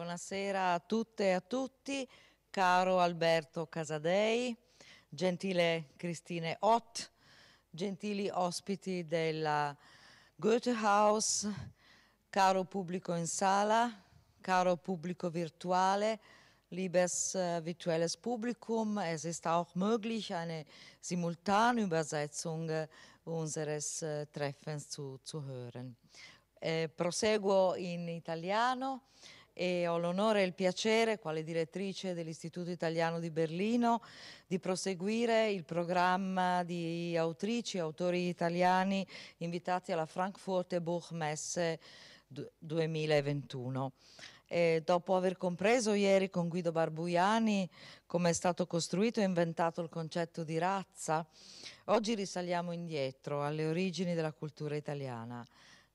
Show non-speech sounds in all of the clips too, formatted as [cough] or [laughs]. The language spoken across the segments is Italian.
Buonasera a tutte e a tutti, caro Alberto Casadei, gentile Cristine Ott, gentili ospiti della Goethe House, caro pubblico in sala, caro pubblico virtuale, liebes eh, virtuelles Publikum, es ist auch möglich, eine Simultanübersetzung eh, unseres eh, Treffens zu, zu hören. Eh, proseguo in italiano e ho l'onore e il piacere, quale direttrice dell'Istituto Italiano di Berlino, di proseguire il programma di autrici e autori italiani invitati alla Frankfurter Buchmesse 2021. E dopo aver compreso ieri con Guido Barbuiani come è stato costruito e inventato il concetto di razza, oggi risaliamo indietro alle origini della cultura italiana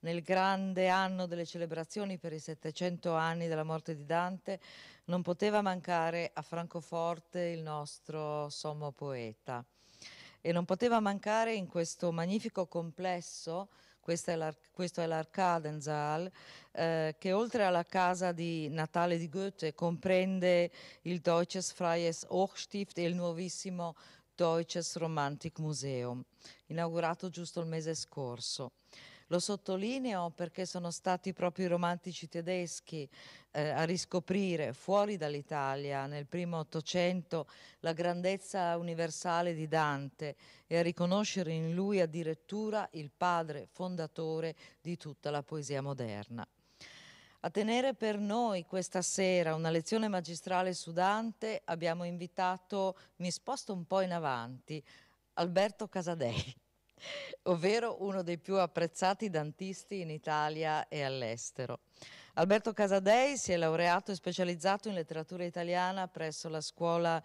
nel grande anno delle celebrazioni per i 700 anni della morte di Dante, non poteva mancare a Francoforte il nostro sommo poeta. E non poteva mancare in questo magnifico complesso, questo è l'Arkadensaal, eh, che oltre alla casa di Natale di Goethe comprende il Deutsches Freies Hochstift e il nuovissimo Deutsches Romantic Museum, inaugurato giusto il mese scorso. Lo sottolineo perché sono stati proprio i romantici tedeschi eh, a riscoprire fuori dall'Italia nel primo Ottocento la grandezza universale di Dante e a riconoscere in lui addirittura il padre fondatore di tutta la poesia moderna. A tenere per noi questa sera una lezione magistrale su Dante abbiamo invitato, mi sposto un po' in avanti, Alberto Casadei ovvero uno dei più apprezzati dantisti in Italia e all'estero. Alberto Casadei si è laureato e specializzato in letteratura italiana presso la Scuola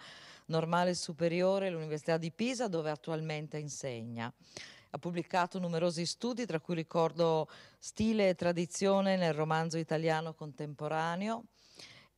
Normale Superiore l'Università di Pisa, dove attualmente insegna. Ha pubblicato numerosi studi, tra cui ricordo Stile e tradizione nel romanzo italiano contemporaneo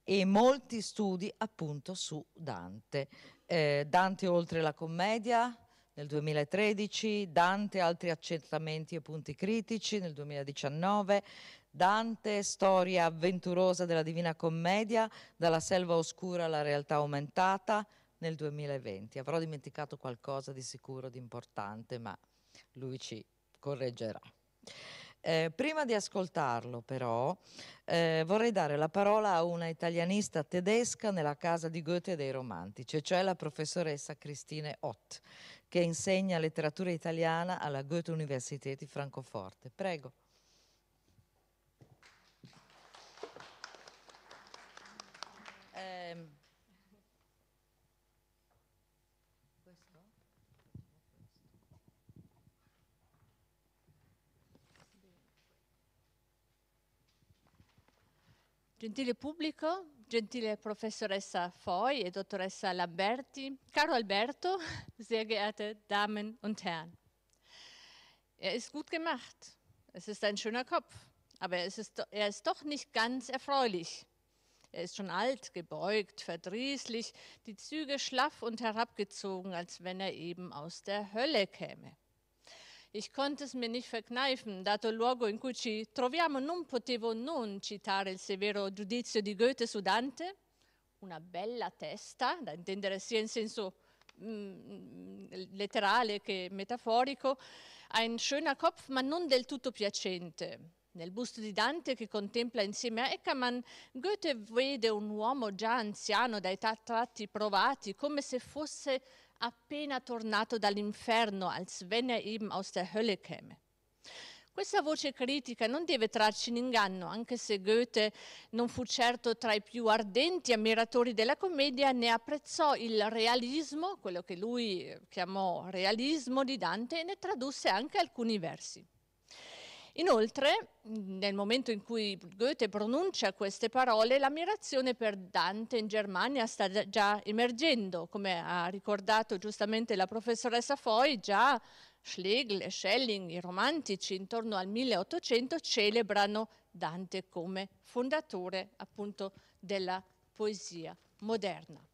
e molti studi appunto su Dante. Eh, Dante oltre la commedia, nel 2013, Dante, altri accentamenti e punti critici nel 2019, Dante, storia avventurosa della Divina Commedia, dalla selva oscura alla realtà aumentata nel 2020. Avrò dimenticato qualcosa di sicuro, di importante, ma lui ci correggerà. Eh, prima di ascoltarlo però eh, vorrei dare la parola a una italianista tedesca nella casa di Goethe dei romantici, cioè la professoressa Christine Ott, che insegna letteratura italiana alla Goethe Universität di Francoforte. Prego. Gentile pubblico, gentile Professoressa Foy e Dottoressa Lamberti, caro Alberto, [laughs] sehr geehrte Damen und Herren. Er ist gut gemacht. Es ist ein schöner Kopf, aber er ist, er ist doch nicht ganz erfreulich. Er ist schon alt, gebeugt, verdrießlich, die Züge schlaff und herabgezogen, als wenn er eben aus der Hölle käme. Ich konnte es mir nicht verkneifen, dato il luogo in cui ci troviamo, non potevo non citare il severo giudizio di Goethe su Dante, una bella testa, da intendere sia in senso mm, letterale che metaforico, ein schöner Kopf, ma non del tutto piacente. Nel busto di Dante che contempla insieme a Eckermann, Goethe vede un uomo già anziano dai tratti provati, come se fosse appena tornato dall'inferno, als wenn er eben aus der Hölle käme. Questa voce critica non deve trarci in inganno, anche se Goethe non fu certo tra i più ardenti ammiratori della commedia, ne apprezzò il realismo, quello che lui eh, chiamò realismo di Dante, e ne tradusse anche alcuni versi. Inoltre, nel momento in cui Goethe pronuncia queste parole, l'ammirazione per Dante in Germania sta già emergendo, come ha ricordato giustamente la professoressa Foy, già Schlegel e Schelling, i romantici, intorno al 1800 celebrano Dante come fondatore appunto della poesia moderna.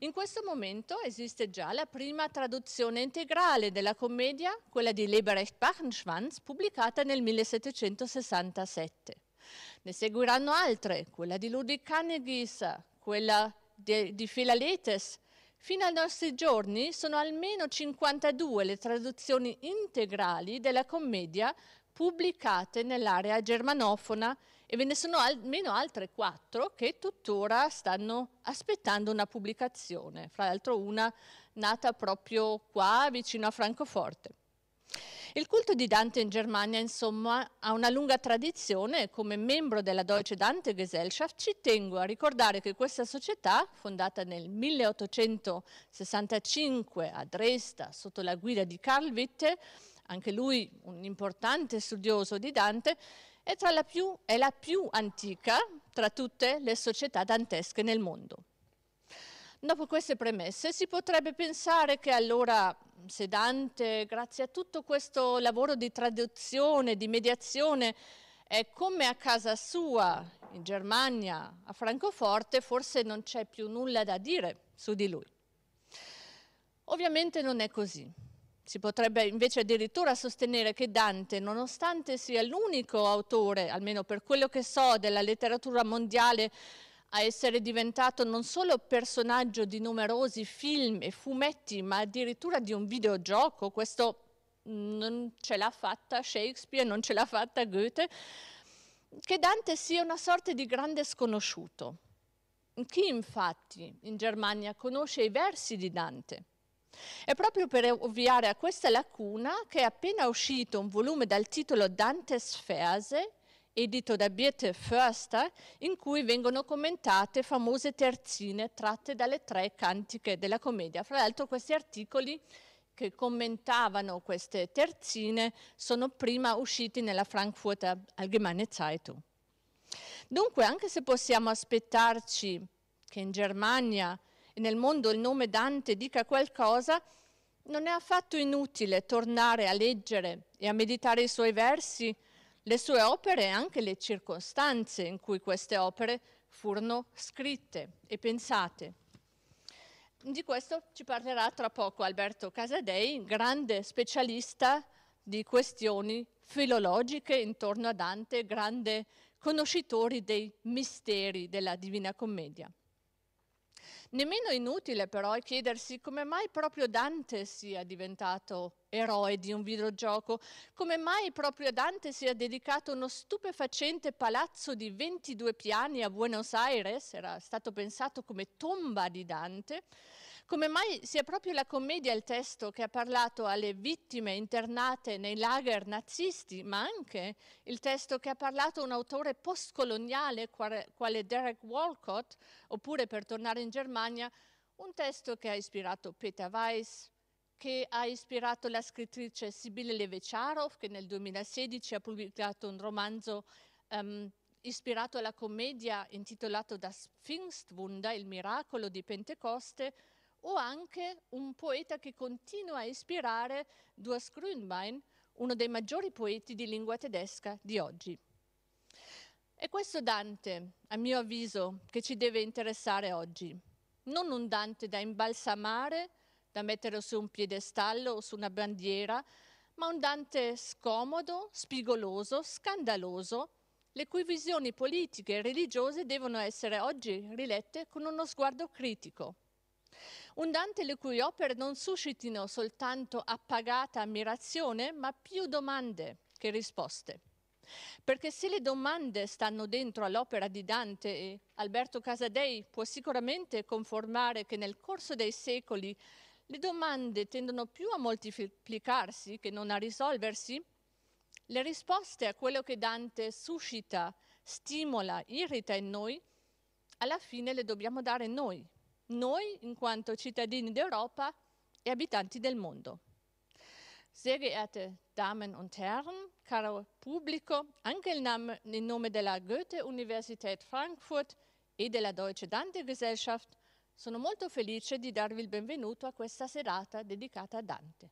In questo momento esiste già la prima traduzione integrale della commedia, quella di Leberecht Bachenschwanz, pubblicata nel 1767. Ne seguiranno altre, quella di Ludwig Kannegis, quella di, di Philaletes. Fino ai nostri giorni sono almeno 52 le traduzioni integrali della commedia pubblicate nell'area germanofona e ve ne sono almeno altre quattro che tuttora stanno aspettando una pubblicazione, fra l'altro una nata proprio qua vicino a Francoforte. Il culto di Dante in Germania, insomma, ha una lunga tradizione e come membro della Deutsche Dante Gesellschaft ci tengo a ricordare che questa società, fondata nel 1865 a Dresda sotto la guida di Carl Witte, anche lui un importante studioso di Dante, e la più, è la più antica tra tutte le società dantesche nel mondo. Dopo queste premesse si potrebbe pensare che allora, se Dante, grazie a tutto questo lavoro di traduzione, di mediazione, è come a casa sua, in Germania, a Francoforte, forse non c'è più nulla da dire su di lui. Ovviamente non è così. Si potrebbe invece addirittura sostenere che Dante, nonostante sia l'unico autore, almeno per quello che so, della letteratura mondiale, a essere diventato non solo personaggio di numerosi film e fumetti, ma addirittura di un videogioco, questo mm, non ce l'ha fatta Shakespeare, non ce l'ha fatta Goethe, che Dante sia una sorta di grande sconosciuto. Chi infatti in Germania conosce i versi di Dante? È proprio per ovviare a questa lacuna che è appena uscito un volume dal titolo Dantes Verse, edito da Birte Förster, in cui vengono commentate famose terzine tratte dalle tre cantiche della commedia. Fra l'altro questi articoli che commentavano queste terzine sono prima usciti nella Frankfurter Allgemeine Zeitung. Dunque, anche se possiamo aspettarci che in Germania e nel mondo il nome Dante dica qualcosa, non è affatto inutile tornare a leggere e a meditare i suoi versi, le sue opere e anche le circostanze in cui queste opere furono scritte e pensate. Di questo ci parlerà tra poco Alberto Casadei, grande specialista di questioni filologiche intorno a Dante, grande conoscitore dei misteri della Divina Commedia. Nemmeno inutile però è chiedersi come mai proprio Dante sia diventato eroe di un videogioco, come mai proprio Dante sia dedicato uno stupefacente palazzo di 22 piani a Buenos Aires, era stato pensato come tomba di Dante, come mai sia proprio la commedia il testo che ha parlato alle vittime internate nei lager nazisti, ma anche il testo che ha parlato un autore postcoloniale quale Derek Walcott, oppure per tornare in Germania, un testo che ha ispirato Peter Weiss, che ha ispirato la scrittrice Sibylle Levecharov, che nel 2016 ha pubblicato un romanzo um, ispirato alla commedia intitolato Das Pfingstwunder, il miracolo di Pentecoste, o anche un poeta che continua a ispirare Duas Grünbein, uno dei maggiori poeti di lingua tedesca di oggi. È questo Dante, a mio avviso, che ci deve interessare oggi. Non un Dante da imbalsamare, da mettere su un piedestallo o su una bandiera, ma un Dante scomodo, spigoloso, scandaloso, le cui visioni politiche e religiose devono essere oggi rilette con uno sguardo critico. Un Dante le cui opere non suscitino soltanto appagata ammirazione, ma più domande che risposte. Perché se le domande stanno dentro all'opera di Dante e Alberto Casadei può sicuramente conformare che nel corso dei secoli le domande tendono più a moltiplicarsi che non a risolversi, le risposte a quello che Dante suscita, stimola, irrita in noi, alla fine le dobbiamo dare noi noi in quanto cittadini d'Europa e abitanti del mondo. Sehr geehrte Damen und Herren, caro pubblico, anche in nome della Goethe-Universität Frankfurt e della Deutsche Dante-Gesellschaft sono molto felice di darvi il benvenuto a questa serata dedicata a Dante.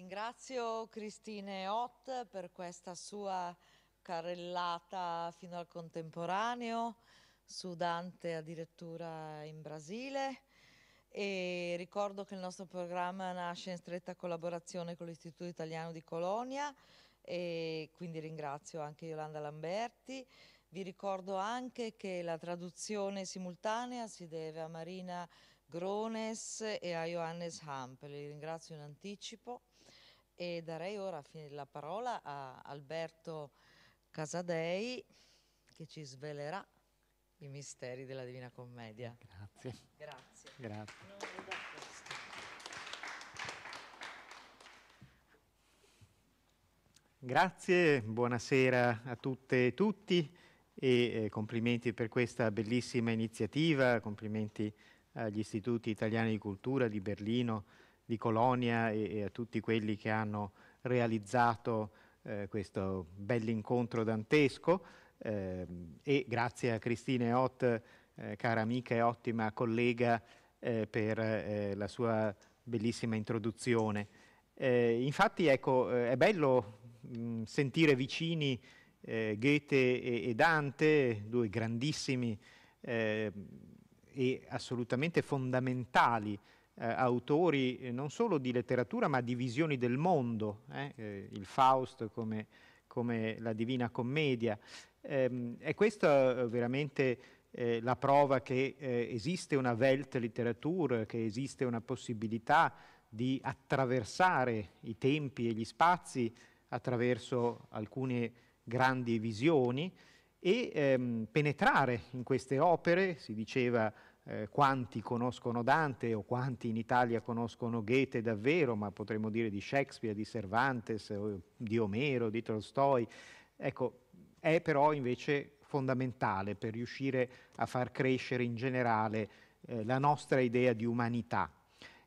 Ringrazio Cristine Ott per questa sua carrellata fino al contemporaneo, su Dante addirittura in Brasile e ricordo che il nostro programma nasce in stretta collaborazione con l'Istituto Italiano di Colonia e quindi ringrazio anche Yolanda Lamberti. Vi ricordo anche che la traduzione simultanea si deve a Marina Grones e a Johannes Hampel. Li ringrazio in anticipo. E darei ora la parola a Alberto Casadei che ci svelerà i misteri della Divina Commedia. Grazie. Grazie. Grazie. Grazie, buonasera a tutte e tutti e eh, complimenti per questa bellissima iniziativa, complimenti agli istituti italiani di cultura di Berlino di Colonia e, e a tutti quelli che hanno realizzato eh, questo bell'incontro dantesco eh, e grazie a Cristina Ott, eh, cara amica e ottima collega, eh, per eh, la sua bellissima introduzione. Eh, infatti ecco, è bello mh, mm, sentire vicini Goethe e, e, Dante, due grandissimi e assolutamente fondamentali eh, autori eh, non solo di letteratura ma di visioni del mondo, eh? eh il Faust come, come, la Divina Commedia. è ehm, questa è eh, veramente la prova che esiste una Weltliteratur, che esiste una possibilità di attraversare i tempi e gli spazi attraverso alcune grandi visioni e ehm, penetrare in queste opere, si diceva eh, quanti conoscono Dante o quanti in Italia conoscono Goethe davvero, ma potremmo dire di Shakespeare, di Cervantes, di Omero, di Tolstoi. Ecco, è però invece fondamentale per riuscire a far crescere in generale eh, la nostra idea di umanità.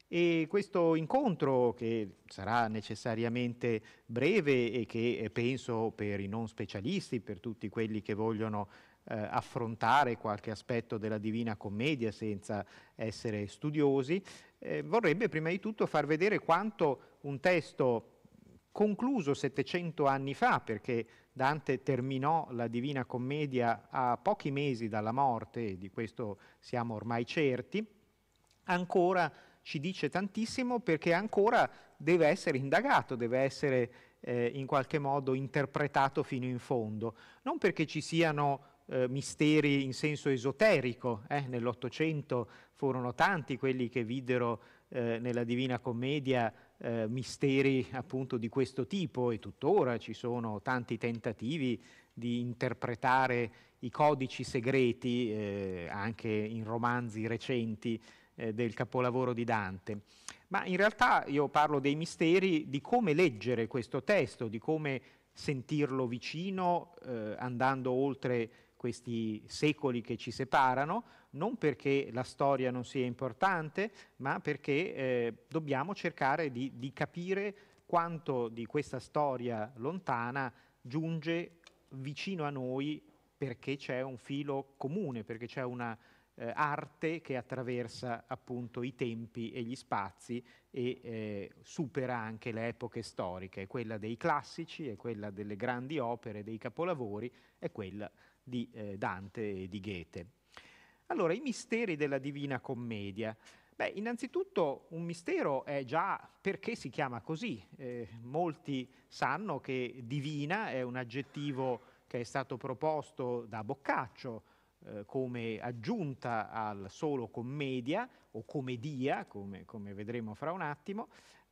E questo incontro, che sarà necessariamente breve e che eh, penso per i non specialisti, per tutti quelli che vogliono eh, affrontare qualche aspetto della Divina Commedia senza essere studiosi, eh, vorrebbe prima di tutto far vedere quanto un testo concluso 700 anni fa, perché Dante terminò la Divina Commedia a pochi mesi dalla morte, e di questo siamo ormai certi, ancora ci dice tantissimo perché ancora deve essere indagato, deve essere eh, in qualche modo interpretato fino in fondo. Non perché ci siano eh, misteri in senso esoterico. Eh? Nell'Ottocento furono tanti quelli che videro eh, nella Divina Commedia eh, misteri appunto di questo tipo e tuttora ci sono tanti tentativi di interpretare i codici segreti eh, anche in romanzi recenti eh, del capolavoro di Dante. Ma in realtà io parlo dei misteri di come leggere questo testo, di come sentirlo vicino andando oltre questi secoli che ci separano, non perché la storia non sia importante, ma perché eh, dobbiamo cercare di, di capire quanto di questa storia lontana giunge vicino a noi perché c'è un filo comune, perché c'è una eh, arte che attraversa appunto i tempi e gli spazi e eh, supera anche le epoche storiche, è quella dei classici, è quella delle grandi opere, dei capolavori, è quella di eh, Dante e di Goethe. Allora, i misteri della Divina Commedia. Beh, innanzitutto un mistero è già perché si chiama così. Eh, molti sanno che divina è un aggettivo che è stato proposto da Boccaccio eh, come aggiunta al solo commedia o comedia, come, come vedremo fra un attimo,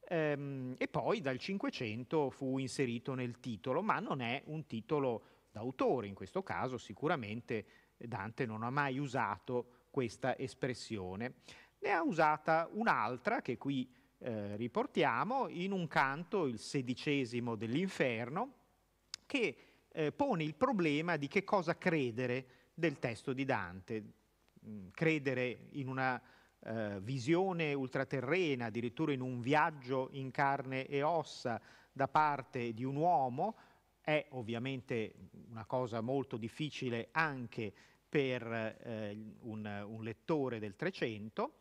ehm, e poi dal Cinquecento fu inserito nel titolo, ma non è un titolo d'autore in questo caso, sicuramente Dante non ha mai usato questa espressione. Ne ha usata un'altra che qui eh, riportiamo in un canto, il sedicesimo dell'inferno, che eh, pone il problema di che cosa credere del testo di Dante. Mm, credere in una eh, visione ultraterrena, addirittura in un viaggio in carne e ossa da parte di un uomo, è ovviamente una cosa molto difficile anche per eh, un, un lettore del Trecento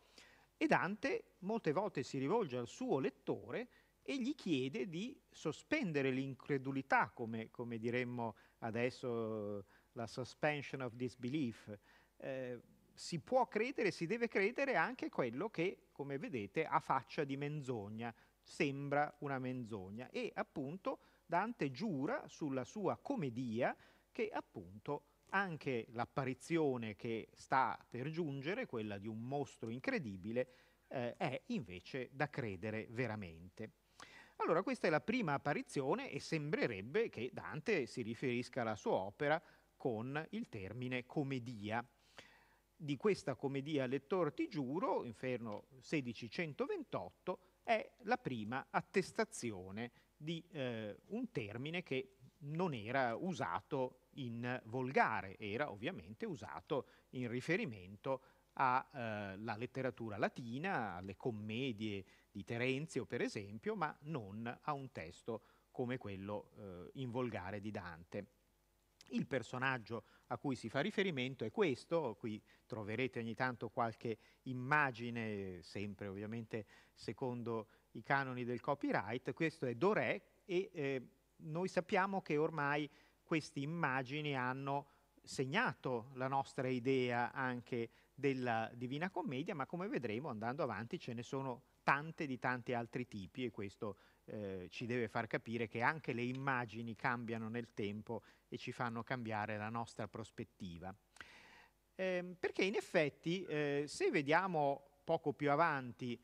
e Dante molte volte si rivolge al suo lettore e gli chiede di sospendere l'incredulità, come, come, diremmo adesso la suspension of disbelief. Eh, si può credere, si deve credere anche quello che, come vedete, ha faccia di menzogna, sembra una menzogna e appunto Dante giura sulla sua commedia che appunto anche l'apparizione che sta per giungere, quella di un mostro incredibile, eh, è invece da credere veramente. Allora, questa è la prima apparizione e sembrerebbe che Dante si riferisca alla sua opera con il termine commedia. Di questa commedia Lettor ti giuro, Inferno 1628, è la prima attestazione di eh, un termine che non era usato in volgare, era ovviamente usato in riferimento alla eh, letteratura latina, alle commedie di Terenzio per esempio, ma non a un testo come quello eh, in volgare di Dante. Il personaggio a cui si fa riferimento è questo, qui troverete ogni tanto qualche immagine, sempre ovviamente secondo i canoni del copyright, questo è Doré e eh, noi sappiamo che ormai queste immagini hanno segnato la nostra idea anche della Divina Commedia, ma come vedremo andando avanti ce ne sono tante di tanti altri tipi e questo eh, ci deve far capire che anche le immagini cambiano nel tempo e ci fanno cambiare la nostra prospettiva. Eh, perché in effetti eh, se vediamo poco più avanti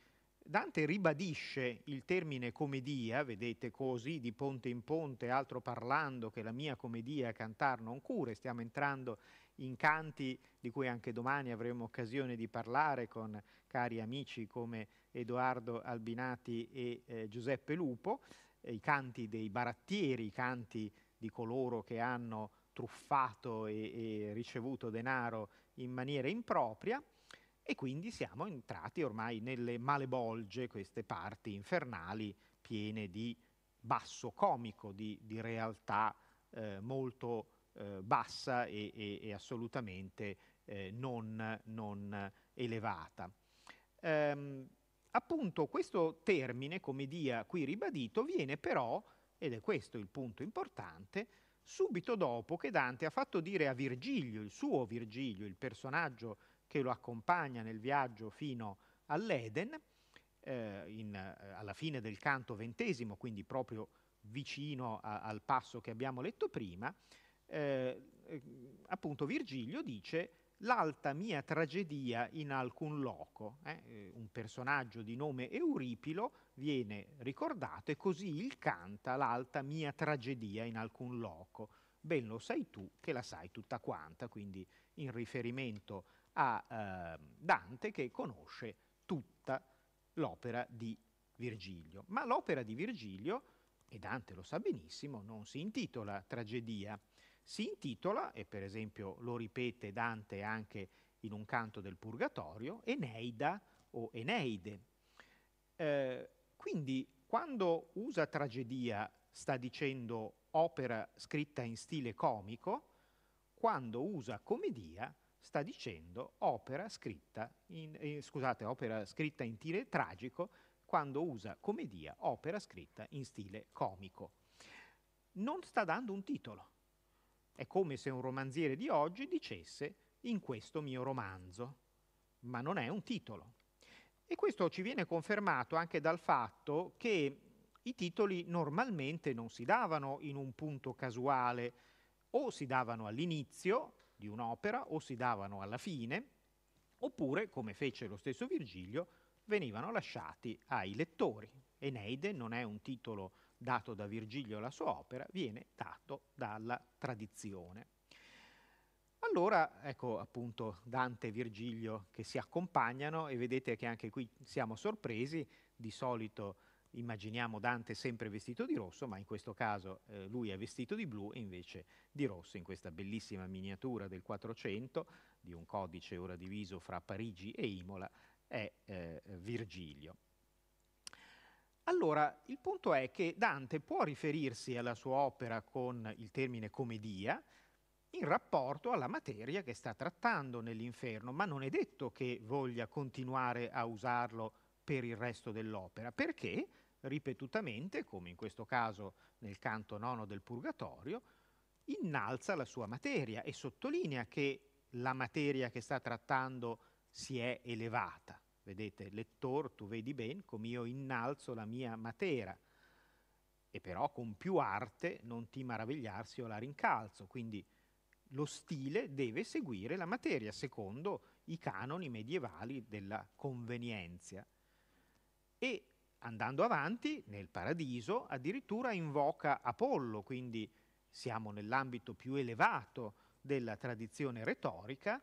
Dante ribadisce il termine comedia, vedete così, di ponte in ponte, altro parlando che la mia comedia cantar non cure, stiamo entrando in canti di cui anche domani avremo occasione di parlare con cari amici come Edoardo Albinati e eh, Giuseppe Lupo, eh, i canti dei barattieri, i canti di coloro che hanno truffato e, e ricevuto denaro in maniera impropria e quindi siamo entrati ormai nelle malebolge, queste parti infernali piene di basso comico, di, di realtà eh, molto eh, bassa e, e, e assolutamente eh, non, non, elevata. Ehm, appunto questo termine, come dia qui ribadito, viene però, ed è questo il punto importante, subito dopo che Dante ha fatto dire a Virgilio, il suo Virgilio, il personaggio che lo accompagna nel viaggio fino all'Eden, eh, in, eh, alla fine del canto ventesimo, quindi proprio vicino a, al passo che abbiamo letto prima, eh, eh appunto Virgilio dice l'alta mia tragedia in alcun loco. Eh, eh? Un personaggio di nome Euripilo viene ricordato e così il canta l'alta mia tragedia in alcun loco. Ben lo sai tu che la sai tutta quanta, quindi in riferimento a a eh, Dante che conosce tutta l'opera di Virgilio. Ma l'opera di Virgilio, e Dante lo sa benissimo, non si intitola tragedia, si intitola, e per esempio lo ripete Dante anche in un canto del Purgatorio, Eneida o Eneide. Eh, quindi quando usa tragedia sta dicendo opera scritta in stile comico, quando usa commedia sta dicendo opera scritta in, eh, scusate, opera scritta in stile tragico quando usa commedia opera scritta in stile comico. Non sta dando un titolo. È come se un romanziere di oggi dicesse in questo mio romanzo, ma non è un titolo. E questo ci viene confermato anche dal fatto che i titoli normalmente non si davano in un punto casuale, o si davano all'inizio di un'opera o si davano alla fine, oppure, come fece lo stesso Virgilio, venivano lasciati ai lettori. Eneide non è un titolo dato da Virgilio alla sua opera, viene dato dalla tradizione. Allora, ecco appunto Dante e Virgilio che si accompagnano e vedete che anche qui siamo sorpresi, di solito immaginiamo Dante sempre vestito di rosso, ma in questo caso eh, lui è vestito di blu e invece di rosso in questa bellissima miniatura del 400 di un codice ora diviso fra Parigi e Imola è eh, Virgilio. Allora, il punto è che Dante può riferirsi alla sua opera con il termine commedia in rapporto alla materia che sta trattando nell'inferno, ma non è detto che voglia continuare a usarlo per il resto dell'opera, perché ripetutamente, come in questo caso nel canto nono del Purgatorio, innalza la sua materia e sottolinea che la materia che sta trattando si è elevata. Vedete, lettor, tu vedi ben come io innalzo la mia materia, e però con più arte non ti maravigliarsi o la rincalzo. Quindi lo stile deve seguire la materia secondo i canoni medievali della convenienza. E andando avanti nel paradiso addirittura invoca Apollo, quindi siamo nell'ambito più elevato della tradizione retorica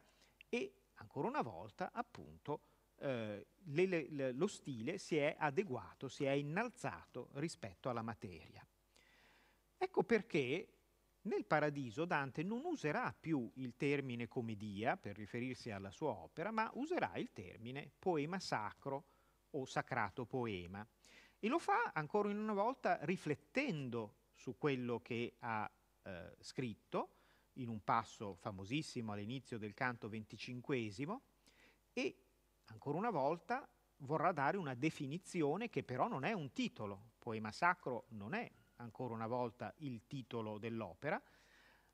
e ancora una volta appunto eh, le, le, lo stile si è adeguato, si è innalzato rispetto alla materia. Ecco perché nel paradiso Dante non userà più il termine comedia per riferirsi alla sua opera, ma userà il termine poema sacro, o sacrato poema. E lo fa ancora una volta riflettendo su quello che ha eh, scritto, in un passo famosissimo all'inizio del canto venticinquesimo, e ancora una volta vorrà dare una definizione che però non è un titolo. Poema sacro non è ancora una volta il titolo dell'opera,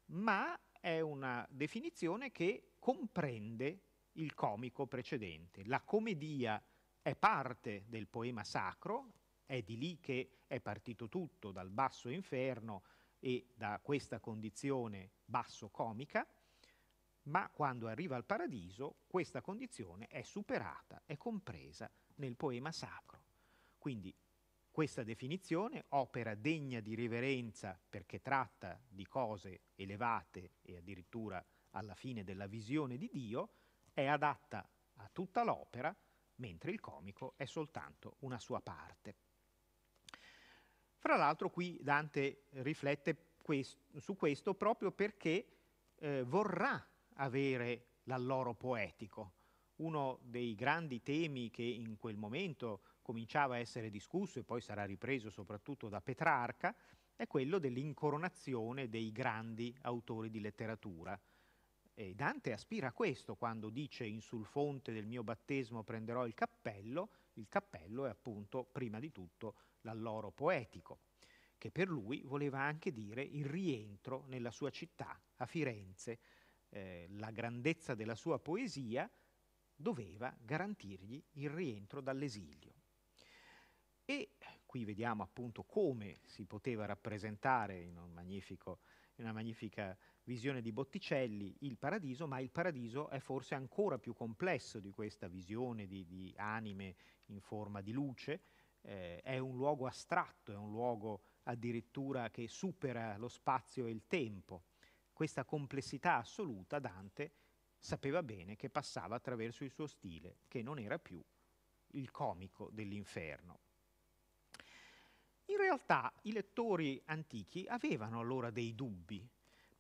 ma è una definizione che comprende il comico precedente, la commedia è parte del poema sacro, è di lì che è partito tutto, dal basso inferno e da questa condizione basso-comica, ma quando arriva al paradiso questa condizione è superata, è compresa nel poema sacro. Quindi questa definizione, opera degna di riverenza perché tratta di cose elevate e addirittura alla fine della visione di Dio, è adatta a tutta l'opera mentre il comico è soltanto una sua parte. Fra l'altro qui Dante riflette questo, su questo proprio perché eh, vorrà avere l'alloro poetico. Uno dei grandi temi che in quel momento cominciava a essere discusso e poi sarà ripreso soprattutto da Petrarca, è quello dell'incoronazione dei grandi autori di letteratura. E Dante aspira a questo quando dice in sul fonte del mio battesimo prenderò il cappello, il cappello è appunto prima di tutto l'alloro poetico, che per lui voleva anche dire il rientro nella sua città, a Firenze. Eh, la grandezza della sua poesia doveva garantirgli il rientro dall'esilio. E qui vediamo appunto come si poteva rappresentare in, un in una magnifica visione di Botticelli il paradiso, ma il paradiso è forse ancora più complesso di questa visione di, di anime in forma di luce, eh, è un luogo astratto, è un luogo addirittura che supera lo spazio e il tempo. Questa complessità assoluta Dante sapeva bene che passava attraverso il suo stile, che non era più il comico dell'inferno. In realtà i lettori antichi avevano allora dei dubbi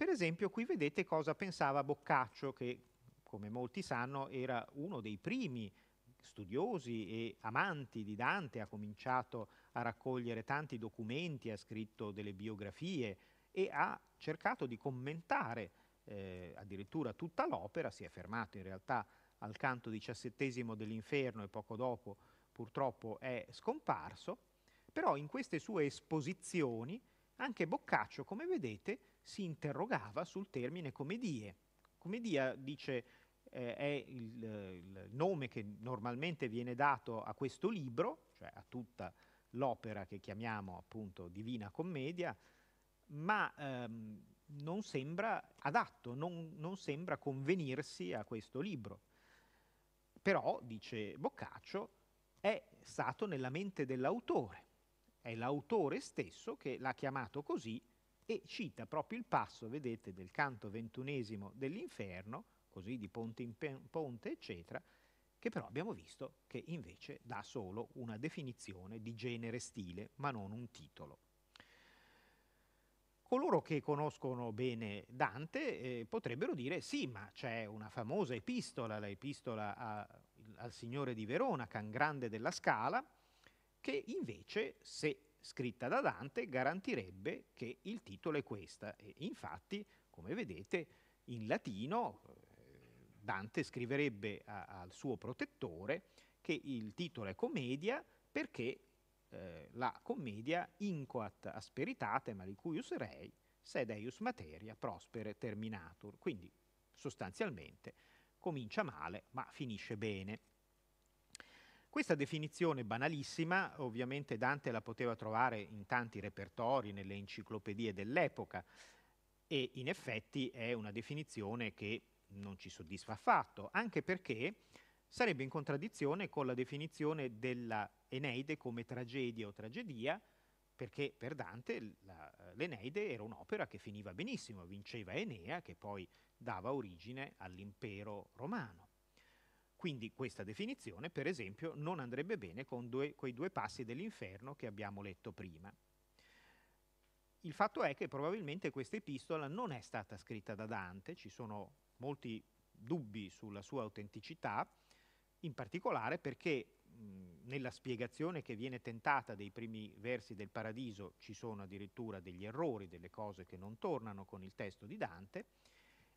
per esempio qui vedete cosa pensava Boccaccio, che come molti sanno era uno dei primi studiosi e amanti di Dante, ha cominciato a raccogliere tanti documenti, ha scritto delle biografie e ha cercato di commentare eh, addirittura tutta l'opera, si è fermato in realtà al canto diciassettesimo dell'inferno e poco dopo purtroppo è scomparso, però in queste sue esposizioni anche Boccaccio, come vedete, si interrogava sul termine comedie. Comedia, dice, eh, è il, il, nome che normalmente viene dato a questo libro, cioè a tutta l'opera che chiamiamo appunto Divina Commedia, ma ehm, non sembra adatto, non, non sembra convenirsi a questo libro. Però, dice Boccaccio, è stato nella mente dell'autore, è l'autore stesso che l'ha chiamato così e cita proprio il passo, vedete, del canto ventunesimo dell'inferno, così di ponte in ponte, eccetera, che però abbiamo visto che invece dà solo una definizione di genere stile, ma non un titolo. Coloro che conoscono bene Dante eh, potrebbero dire sì, ma c'è una famosa epistola, l'epistola a, al Signore di Verona, Can Grande della Scala, che invece, se scritta da Dante garantirebbe che il titolo è questa. E infatti, come vedete, in latino eh, Dante scriverebbe a, al suo protettore che il titolo è commedia perché eh, la commedia incoat asperitate malicuius rei sed eius materia prospere terminatur. Quindi sostanzialmente comincia male ma finisce bene. Questa definizione banalissima ovviamente Dante la poteva trovare in tanti repertori, nelle enciclopedie dell'epoca e in effetti è una definizione che non ci soddisfa affatto, anche perché sarebbe in contraddizione con la definizione della Eneide come tragedia o tragedia, perché per Dante la, l'Eneide era un'opera che finiva benissimo, vinceva Enea che poi dava origine all'impero romano. Quindi questa definizione, per esempio, non andrebbe bene con due, quei due passi dell'inferno che abbiamo letto prima. Il fatto è che probabilmente questa epistola non è stata scritta da Dante, ci sono molti dubbi sulla sua autenticità, in particolare perché mh, nella spiegazione che viene tentata dei primi versi del Paradiso ci sono addirittura degli errori, delle cose che non tornano con il testo di Dante,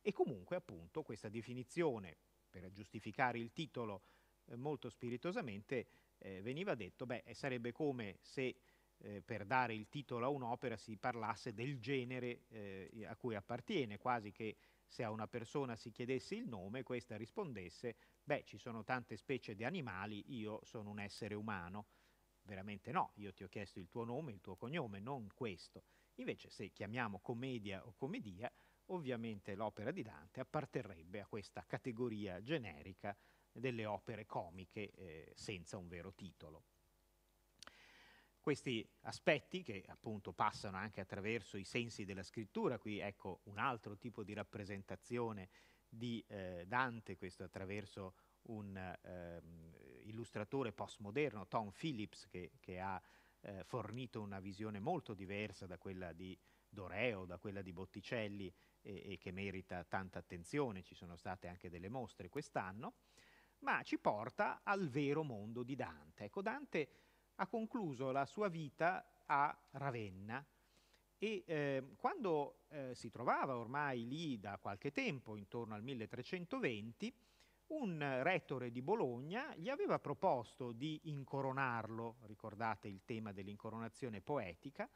e comunque appunto questa definizione per giustificare il titolo eh, molto spiritosamente, eh, veniva detto, beh, eh, sarebbe come se eh, per dare il titolo a un'opera si parlasse del genere eh, a cui appartiene, quasi che se a una persona si chiedesse il nome, questa rispondesse, beh, ci sono tante specie di animali, io sono un essere umano. Veramente no, io ti ho chiesto il tuo nome, il tuo cognome, non questo. Invece se chiamiamo commedia o commedia, ovviamente l'opera di Dante apparterrebbe a questa categoria generica delle opere comiche eh, senza un vero titolo. Questi aspetti, che appunto passano anche attraverso i sensi della scrittura, qui ecco un altro tipo di rappresentazione di eh, Dante, questo attraverso un eh, illustratore postmoderno, Tom Phillips, che, che ha eh, fornito una visione molto diversa da quella di eh, d'Oreo, da quella di Botticelli e, e che merita tanta attenzione, ci sono state anche delle mostre quest'anno, ma ci porta al vero mondo di Dante. Ecco, Dante ha concluso la sua vita a Ravenna e eh, quando eh, si trovava ormai lì da qualche tempo, intorno al 1320, un retore di Bologna gli aveva proposto di incoronarlo, ricordate il tema dell'incoronazione poetica,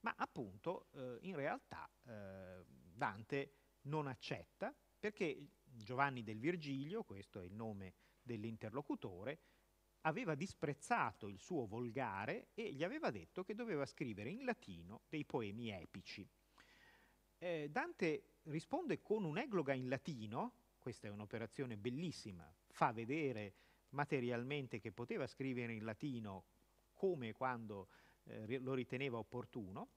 ma appunto eh, in realtà eh, Dante non accetta perché Giovanni del Virgilio, questo è il nome dell'interlocutore, aveva disprezzato il suo volgare e gli aveva detto che doveva scrivere in latino dei poemi epici. Eh, Dante risponde con un'egloga in latino, questa è un'operazione bellissima, fa vedere materialmente che poteva scrivere in latino come e quando eh, lo riteneva opportuno,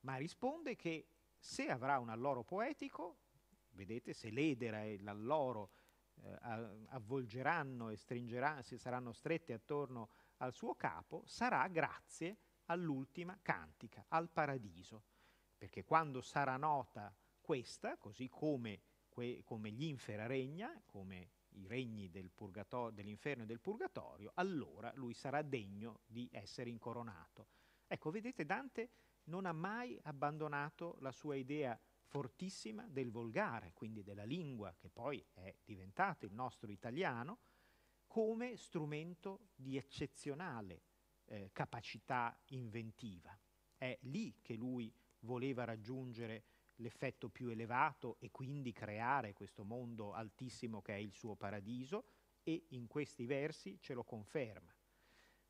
ma risponde che se avrà un alloro poetico, vedete, se l'edera e l'alloro eh, avvolgeranno e stringeranno, saranno strette attorno al suo capo, sarà grazie all'ultima cantica, al paradiso, perché quando sarà nota questa, così come, que, come gli regna, come i regni del dell'inferno e del purgatorio, allora lui sarà degno di essere incoronato. Ecco, vedete, Dante non ha mai abbandonato la sua idea fortissima del volgare, quindi della lingua che poi è diventato il nostro italiano, come strumento di eccezionale eh, capacità inventiva. È lì che lui voleva raggiungere l'effetto più elevato e quindi creare questo mondo altissimo che è il suo paradiso e in questi versi ce lo conferma.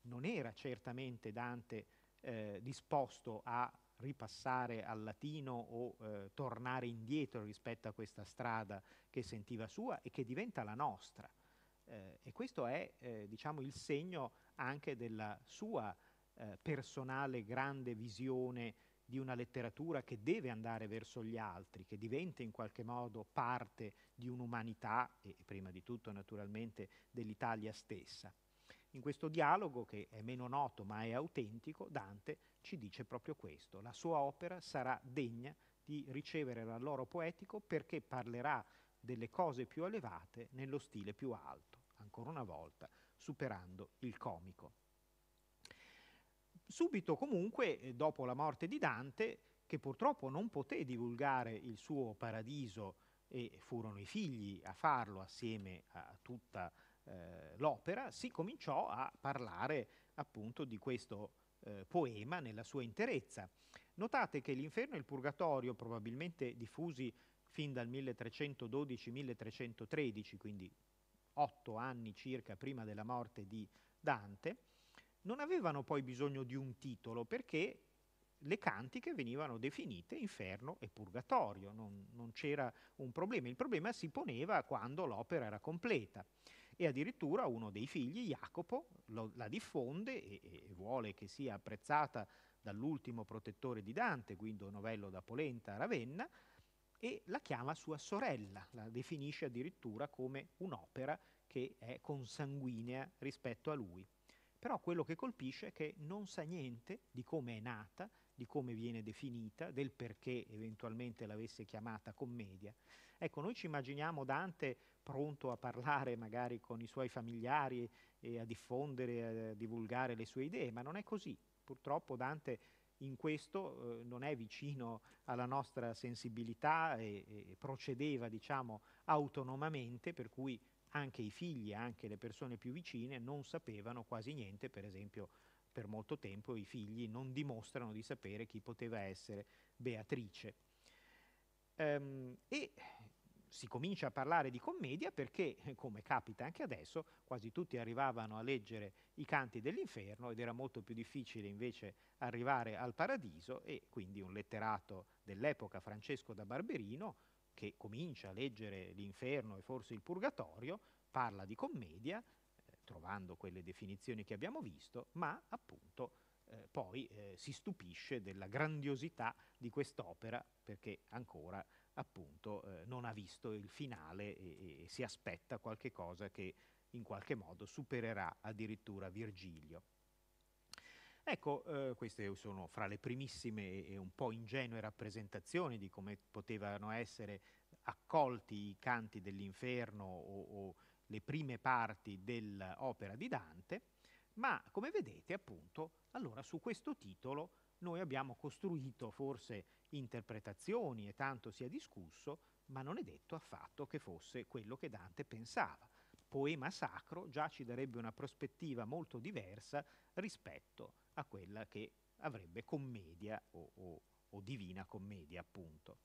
Non era certamente Dante eh, disposto a ripassare al latino o eh, tornare indietro rispetto a questa strada che sentiva sua e che diventa la nostra. Eh, e questo è eh, diciamo, il segno anche della sua eh, personale grande visione di una letteratura che deve andare verso gli altri, che diventa in qualche modo parte di un'umanità e prima di tutto naturalmente dell'Italia stessa. In questo dialogo, che è meno noto ma è autentico, Dante ci dice proprio questo, la sua opera sarà degna di ricevere l'alloro poetico perché parlerà delle cose più elevate nello stile più alto, ancora una volta superando il comico subito comunque eh, dopo la morte di Dante, che purtroppo non poté divulgare il suo paradiso e furono i figli a farlo assieme a tutta eh, l'opera, si cominciò a parlare appunto di questo eh, poema nella sua interezza. Notate che l'inferno e il purgatorio, probabilmente diffusi fin dal 1312-1313, quindi otto anni circa prima della morte di Dante, non avevano poi bisogno di un titolo perché le cantiche venivano definite inferno e purgatorio, non, non c'era un problema. Il problema si poneva quando l'opera era completa e addirittura uno dei figli, Jacopo, lo, la diffonde e, e vuole che sia apprezzata dall'ultimo protettore di Dante, Guido Novello da Polenta a Ravenna, e la chiama sua sorella, la definisce addirittura come un'opera che è consanguinea rispetto a lui. Però quello che colpisce è che non sa niente di come è nata, di come viene definita, del perché eventualmente l'avesse chiamata commedia. Ecco, noi ci immaginiamo Dante pronto a parlare magari con i suoi familiari e a diffondere, a divulgare le sue idee, ma non è così. Purtroppo Dante in questo eh, non è vicino alla nostra sensibilità e, e procedeva, diciamo, autonomamente, per cui anche i figli, anche le persone più vicine non sapevano quasi niente, per esempio per molto tempo i figli non dimostrano di sapere chi poteva essere Beatrice. Ehm, e si comincia a parlare di commedia perché, come capita anche adesso, quasi tutti arrivavano a leggere i canti dell'inferno ed era molto più difficile invece arrivare al paradiso e quindi un letterato dell'epoca, Francesco da Barberino, che comincia a leggere l'inferno e forse il purgatorio, parla di commedia, eh, trovando quelle definizioni che abbiamo visto, ma appunto eh, poi eh, si stupisce della grandiosità di quest'opera perché ancora appunto eh, non ha visto il finale e, e si aspetta qualche cosa che in qualche modo supererà addirittura Virgilio. Ecco, eh, queste sono fra le primissime e un po' ingenue rappresentazioni di come potevano essere accolti i canti dell'inferno o, o le prime parti dell'opera di Dante, ma come vedete appunto, allora su questo titolo noi abbiamo costruito forse interpretazioni e tanto si è discusso, ma non è detto affatto che fosse quello che Dante pensava. Poema sacro già ci darebbe una prospettiva molto diversa rispetto a quella che avrebbe commedia o, o, o divina commedia, appunto.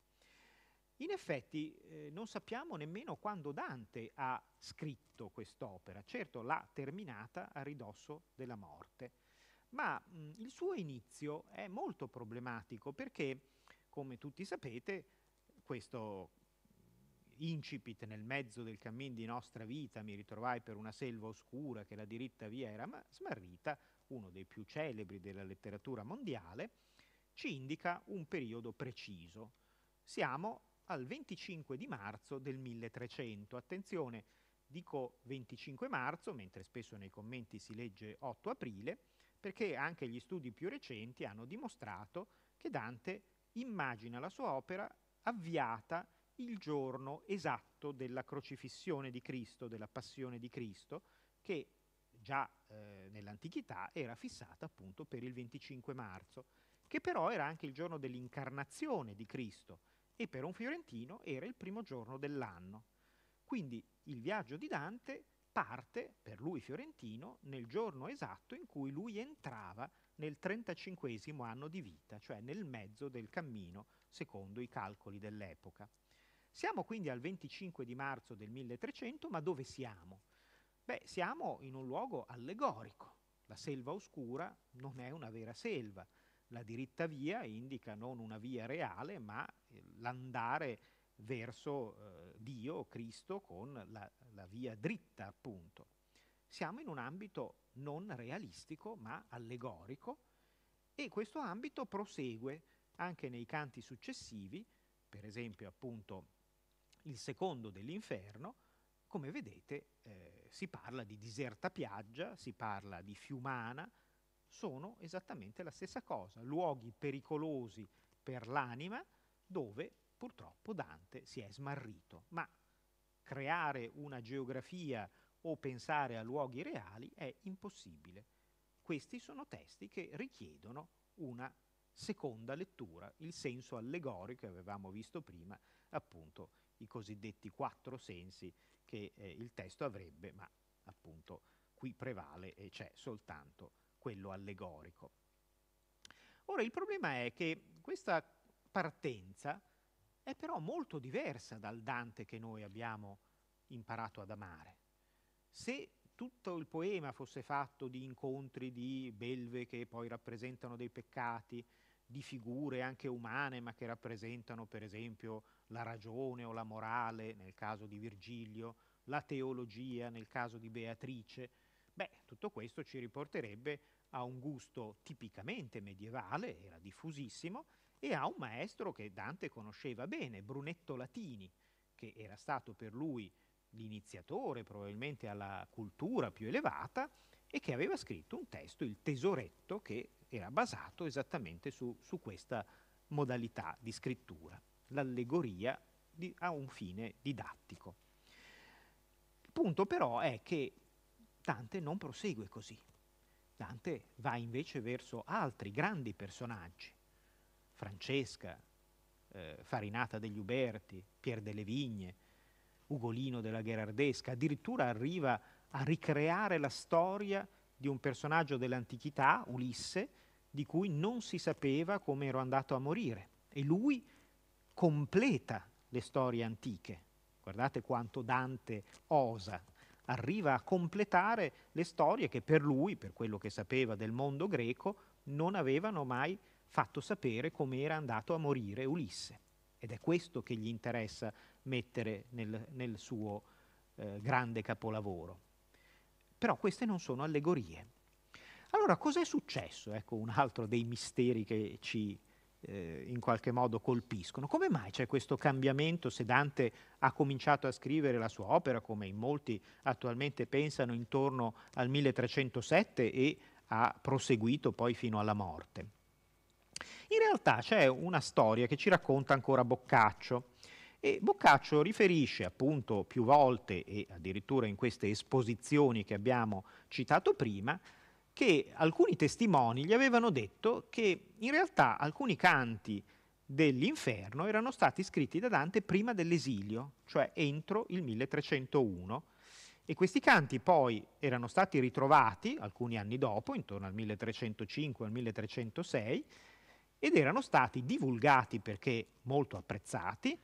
In effetti eh, non sappiamo nemmeno quando Dante ha scritto quest'opera, certo l'ha terminata a ridosso della morte, ma mh, mm, il suo inizio è molto problematico perché, come tutti sapete, questo incipit nel mezzo del cammin di nostra vita, mi ritrovai per una selva oscura che la diritta via era ma- smarrita, uno dei più celebri della letteratura mondiale, ci indica un periodo preciso. Siamo al 25 di marzo del 1300. Attenzione, dico 25 marzo, mentre spesso nei commenti si legge 8 aprile, perché anche gli studi più recenti hanno dimostrato che Dante immagina la sua opera avviata il giorno esatto della crocifissione di Cristo, della passione di Cristo, che già eh, nell'antichità era fissata appunto per il 25 marzo, che però era anche il giorno dell'incarnazione di Cristo e per un fiorentino era il primo giorno dell'anno. Quindi il viaggio di Dante parte, per lui fiorentino, nel giorno esatto in cui lui entrava nel 35 anno di vita, cioè nel mezzo del cammino, secondo i calcoli dell'epoca. Siamo quindi al 25 di marzo del 1300, ma dove siamo? Beh, siamo in un luogo allegorico. La selva oscura non è una vera selva. La diritta via indica non una via reale, ma eh, l'andare verso eh, Dio, Cristo, con la, la via dritta, appunto. Siamo in un ambito non realistico, ma allegorico, e questo ambito prosegue anche nei canti successivi, per esempio appunto il secondo dell'inferno, come vedete eh, si parla di diserta piaggia, si parla di fiumana, sono esattamente la stessa cosa, luoghi pericolosi per l'anima dove purtroppo Dante si è smarrito, ma creare una geografia o pensare a luoghi reali è impossibile. Questi sono testi che richiedono una seconda lettura, il senso allegorico che avevamo visto prima, appunto i cosiddetti quattro sensi che eh, il testo avrebbe, ma appunto qui prevale e c'è soltanto quello allegorico. Ora il problema è che questa partenza è però molto diversa dal Dante che noi abbiamo imparato ad amare. Se tutto il poema fosse fatto di incontri di belve che poi rappresentano dei peccati, di figure anche umane ma che rappresentano per esempio la ragione o la morale nel caso di Virgilio, la teologia nel caso di Beatrice, beh, tutto questo ci riporterebbe a un gusto tipicamente medievale, era diffusissimo, e a un maestro che Dante conosceva bene, Brunetto Latini, che era stato per lui l'iniziatore probabilmente alla cultura più elevata e che aveva scritto un testo, il tesoretto, che era basato esattamente su, su questa modalità di scrittura l'allegoria ha un fine didattico. Il punto però è che Dante non prosegue così. Dante va invece verso altri grandi personaggi, Francesca, eh, Farinata degli Uberti, Pier delle Vigne, Ugolino della Gherardesca, addirittura arriva a ricreare la storia di un personaggio dell'antichità, Ulisse, di cui non si sapeva come ero andato a morire. E lui completa le storie antiche. Guardate quanto Dante osa, arriva a completare le storie che per lui, per quello che sapeva del mondo greco, non avevano mai fatto sapere come era andato a morire Ulisse. Ed è questo che gli interessa mettere nel, nel suo eh, grande capolavoro. Però queste non sono allegorie. Allora, cos'è successo? Ecco un altro dei misteri che ci, eh, in qualche modo colpiscono. Come mai c'è questo cambiamento se Dante ha cominciato a scrivere la sua opera, come in molti attualmente pensano, intorno al 1307 e ha proseguito poi fino alla morte? In realtà c'è una storia che ci racconta ancora Boccaccio. E Boccaccio riferisce appunto più volte e addirittura in queste esposizioni che abbiamo citato prima che alcuni testimoni gli avevano detto che in realtà alcuni canti dell'inferno erano stati scritti da Dante prima dell'esilio, cioè entro il 1301, e questi canti poi erano stati ritrovati alcuni anni dopo, intorno al 1305 al 1306, ed erano stati divulgati perché molto apprezzati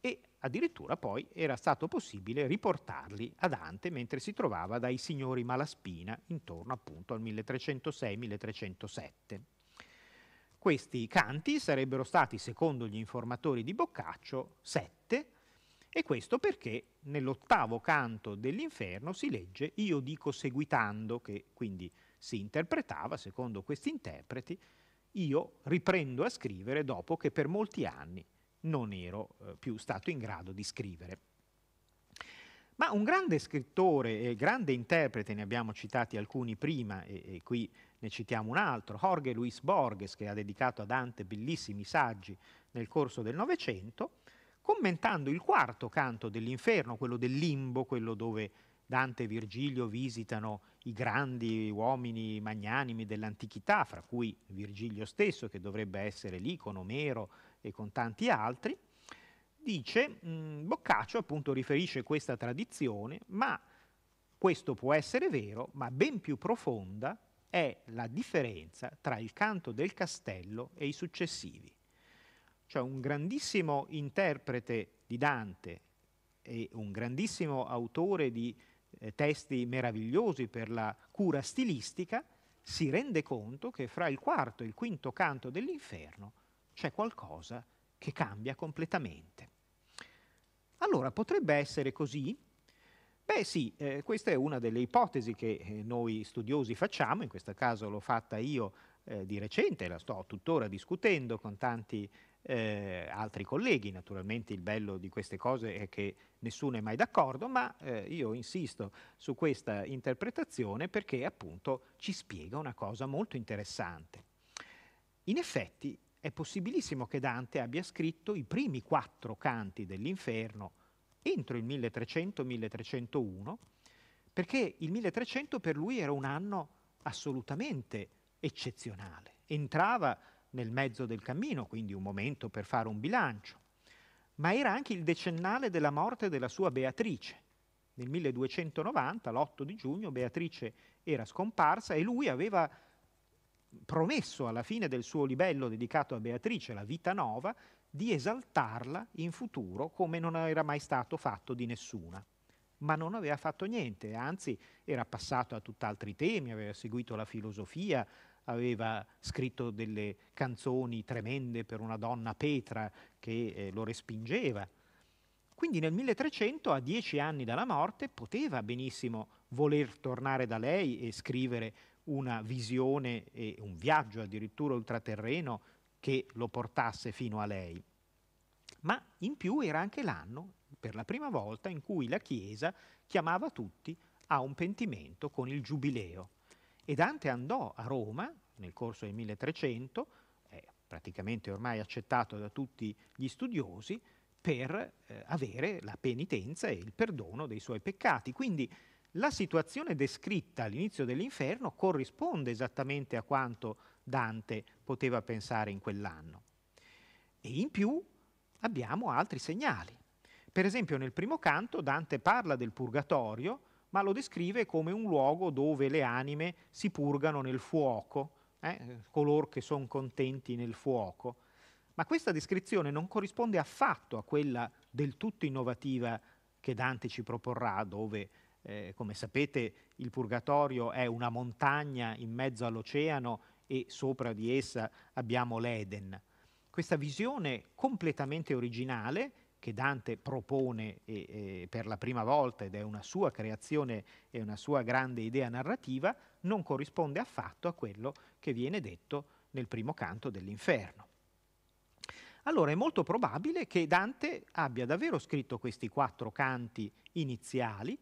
e Addirittura poi era stato possibile riportarli a Dante mentre si trovava dai signori Malaspina intorno appunto al 1306-1307. Questi canti sarebbero stati, secondo gli informatori di Boccaccio, sette, e questo perché nell'ottavo canto dell'inferno si legge Io dico seguitando, che quindi si interpretava, secondo questi interpreti, io riprendo a scrivere dopo che per molti anni non ero eh, più stato in grado di scrivere. Ma un grande scrittore e grande interprete, ne abbiamo citati alcuni prima e, e qui ne citiamo un altro, Jorge Luis Borges, che ha dedicato a Dante bellissimi saggi nel corso del Novecento, commentando il quarto canto dell'inferno, quello del limbo, quello dove Dante e Virgilio visitano i grandi uomini magnanimi dell'antichità, fra cui Virgilio stesso, che dovrebbe essere lì con Omero e con tanti altri, dice, mh, mm, Boccaccio appunto riferisce questa tradizione, ma questo può essere vero, ma ben più profonda è la differenza tra il canto del castello e i successivi. Cioè un grandissimo interprete di Dante e un grandissimo autore di eh, testi meravigliosi per la cura stilistica, si rende conto che fra il quarto e il quinto canto dell'inferno c'è qualcosa che cambia completamente. Allora, potrebbe essere così? Beh sì, eh, questa è una delle ipotesi che eh, noi studiosi facciamo, in questo caso l'ho fatta io eh, di recente, la sto tuttora discutendo con tanti eh, altri colleghi. Naturalmente il bello di queste cose è che nessuno è mai d'accordo, ma eh, io insisto su questa interpretazione perché appunto ci spiega una cosa molto interessante. In effetti è possibilissimo che Dante abbia scritto i primi quattro canti dell'inferno entro il 1300-1301, perché il 1300 per lui era un anno assolutamente eccezionale. Entrava nel mezzo del cammino, quindi un momento per fare un bilancio, ma era anche il decennale della morte della sua Beatrice. Nel 1290, l'8 di giugno, Beatrice era scomparsa e lui aveva promesso alla fine del suo libello dedicato a Beatrice, la vita nova, di esaltarla in futuro come non era mai stato fatto di nessuna. Ma non aveva fatto niente, anzi era passato a tutt'altri temi, aveva seguito la filosofia, aveva scritto delle canzoni tremende per una donna Petra che eh, lo respingeva. Quindi nel 1300, a dieci anni dalla morte, poteva benissimo voler tornare da lei e scrivere una visione e un viaggio addirittura ultraterreno che lo portasse fino a lei. Ma in più era anche l'anno, per la prima volta, in cui la Chiesa chiamava tutti a un pentimento con il giubileo. E Dante andò a Roma nel corso del 1300, eh, praticamente ormai accettato da tutti gli studiosi, per eh, avere la penitenza e il perdono dei suoi peccati. Quindi la situazione descritta all'inizio dell'inferno corrisponde esattamente a quanto Dante poteva pensare in quell'anno. E in più abbiamo altri segnali. Per esempio nel primo canto Dante parla del purgatorio, ma lo descrive come un luogo dove le anime si purgano nel fuoco, eh? coloro che sono contenti nel fuoco. Ma questa descrizione non corrisponde affatto a quella del tutto innovativa che Dante ci proporrà, dove, eh, come sapete, il purgatorio è una montagna in mezzo all'oceano e sopra di essa abbiamo l'Eden. Questa visione completamente originale che Dante propone e, per la prima volta ed è una sua creazione e una sua grande idea narrativa, non corrisponde affatto a quello che viene detto nel primo canto dell'inferno. Allora è molto probabile che Dante abbia davvero scritto questi quattro canti iniziali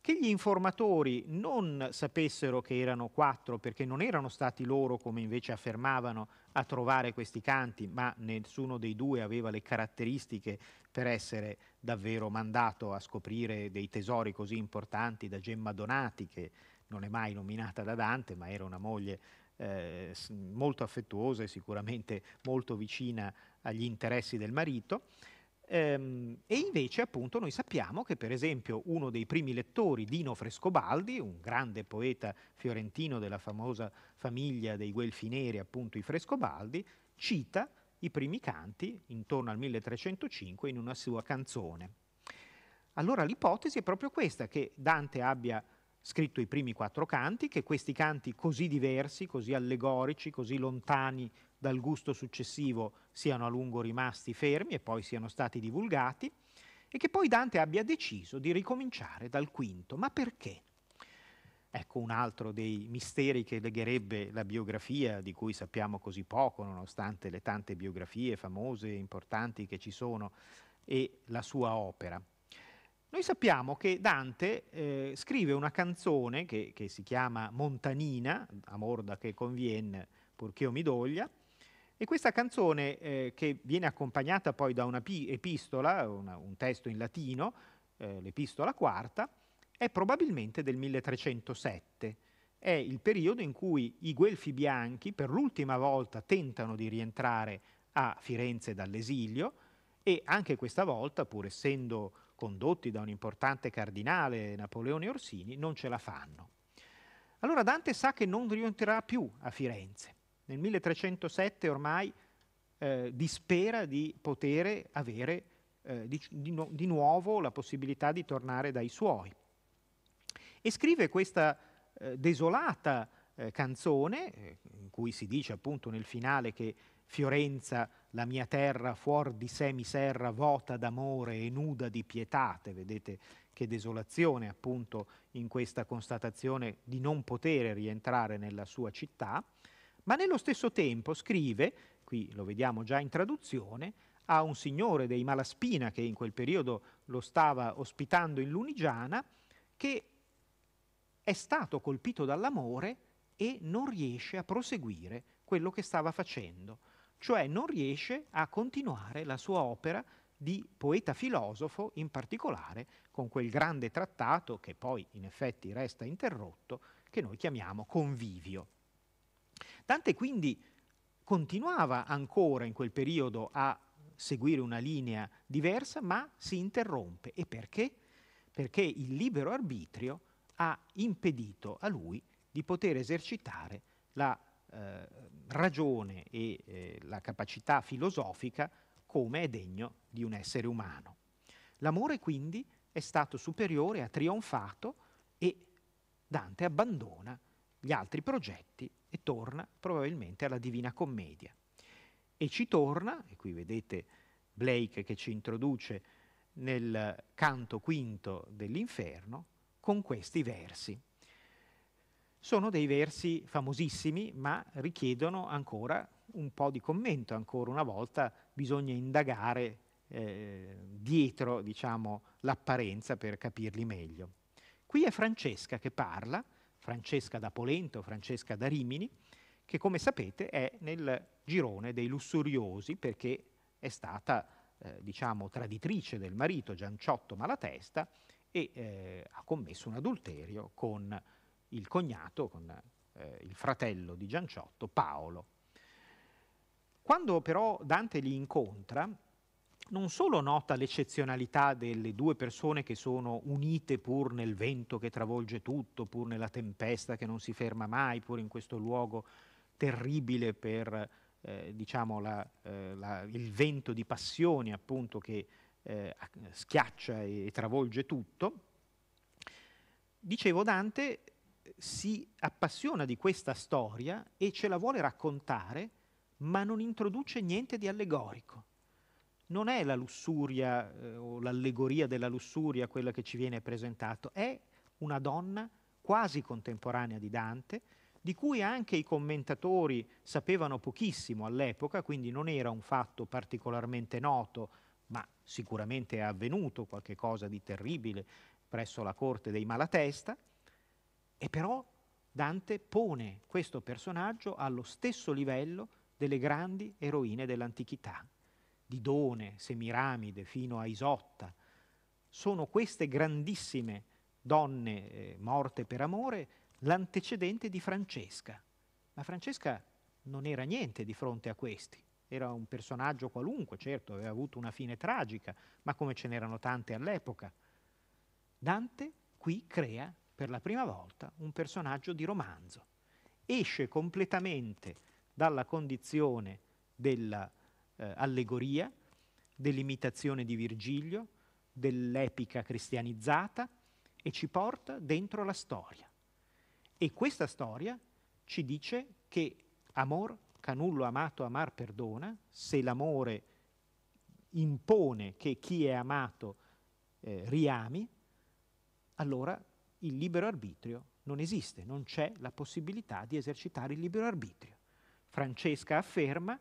che gli informatori non sapessero che erano quattro, perché non erano stati loro, come invece affermavano, a trovare questi canti, ma nessuno dei due aveva le caratteristiche per essere davvero mandato a scoprire dei tesori così importanti da Gemma Donati, che non è mai nominata da Dante, ma era una moglie eh, molto affettuosa e sicuramente molto vicina agli interessi del marito. Ehm, e invece appunto noi sappiamo che per esempio uno dei primi lettori, Dino Frescobaldi, un grande poeta fiorentino della famosa famiglia dei Guelfi Neri, appunto i Frescobaldi, cita i primi canti intorno al 1305 in una sua canzone. Allora l'ipotesi è proprio questa, che Dante abbia scritto i primi quattro canti, che questi canti così diversi, così allegorici, così lontani dal gusto successivo siano a lungo rimasti fermi e poi siano stati divulgati, e che poi Dante abbia deciso di ricominciare dal quinto. Ma perché? Ecco un altro dei misteri che legherebbe la biografia, di cui sappiamo così poco, nonostante le tante biografie famose e importanti che ci sono, e la sua opera. Noi sappiamo che Dante eh, scrive una canzone che, che si chiama Montanina, Amor da che conviene, purché io mi doglia, e questa canzone, eh, che viene accompagnata poi da una epistola, una, un testo in latino, eh, l'epistola quarta, è probabilmente del 1307. È il periodo in cui i guelfi bianchi per l'ultima volta tentano di rientrare a Firenze dall'esilio e anche questa volta, pur essendo condotti da un importante cardinale Napoleone Orsini, non ce la fanno. Allora Dante sa che non rientrerà più a Firenze nel 1307 ormai eh, dispera di poter avere eh, di, di, nu di, nuovo la possibilità di tornare dai suoi. E scrive questa eh, desolata eh, canzone, eh, in cui si dice appunto nel finale che Fiorenza, la mia terra, fuor di sé mi serra, vuota d'amore e nuda di pietate, vedete che desolazione appunto in questa constatazione di non poter rientrare nella sua città, ma nello stesso tempo scrive, qui lo vediamo già in traduzione, a un signore dei Malaspina che in quel periodo lo stava ospitando in Lunigiana, che è stato colpito dall'amore e non riesce a proseguire quello che stava facendo, cioè non riesce a continuare la sua opera di poeta filosofo, in particolare con quel grande trattato che poi in effetti resta interrotto, che noi chiamiamo Convivio. Dante quindi continuava ancora in quel periodo a seguire una linea diversa, ma si interrompe. E perché? Perché il libero arbitrio ha impedito a lui di poter esercitare la eh, ragione e eh, la capacità filosofica come è degno di un essere umano. L'amore quindi è stato superiore, ha trionfato e Dante abbandona gli altri progetti e torna probabilmente alla Divina Commedia. E ci torna, e qui vedete Blake che ci introduce nel canto quinto dell'inferno, con questi versi. Sono dei versi famosissimi, ma richiedono ancora un po' di commento, ancora una volta bisogna indagare eh, dietro diciamo, l'apparenza per capirli meglio. Qui è Francesca che parla Francesca da Polento, Francesca da Rimini, che come sapete è nel girone dei lussuriosi perché è stata eh, diciamo, traditrice del marito Gianciotto Malatesta e eh, ha commesso un adulterio con il cognato, con eh, il fratello di Gianciotto, Paolo. Quando però Dante li incontra, non solo nota l'eccezionalità delle due persone che sono unite pur nel vento che travolge tutto, pur nella tempesta che non si ferma mai, pur in questo luogo terribile per eh, diciamo la, eh, la, il vento di passioni appunto che eh, schiaccia e, e travolge tutto. Dicevo Dante si appassiona di questa storia e ce la vuole raccontare, ma non introduce niente di allegorico non è la lussuria eh, o l'allegoria della lussuria quella che ci viene presentato, è una donna quasi contemporanea di Dante, di cui anche i commentatori sapevano pochissimo all'epoca, quindi non era un fatto particolarmente noto, ma sicuramente è avvenuto qualcosa di terribile presso la corte dei Malatesta, e però Dante pone questo personaggio allo stesso livello delle grandi eroine dell'antichità. Didone, Semiramide, fino a Isotta. Sono queste grandissime donne eh, morte per amore l'antecedente di Francesca. Ma Francesca non era niente di fronte a questi. Era un personaggio qualunque, certo, aveva avuto una fine tragica, ma come ce n'erano tante all'epoca. Dante qui crea per la prima volta un personaggio di romanzo. Esce completamente dalla condizione della eh, allegoria, dell'imitazione di Virgilio, dell'epica cristianizzata e ci porta dentro la storia. E questa storia ci dice che amor canullo amato amar perdona, se l'amore impone che chi è amato eh, riami, allora il libero arbitrio non esiste, non c'è la possibilità di esercitare il libero arbitrio. Francesca afferma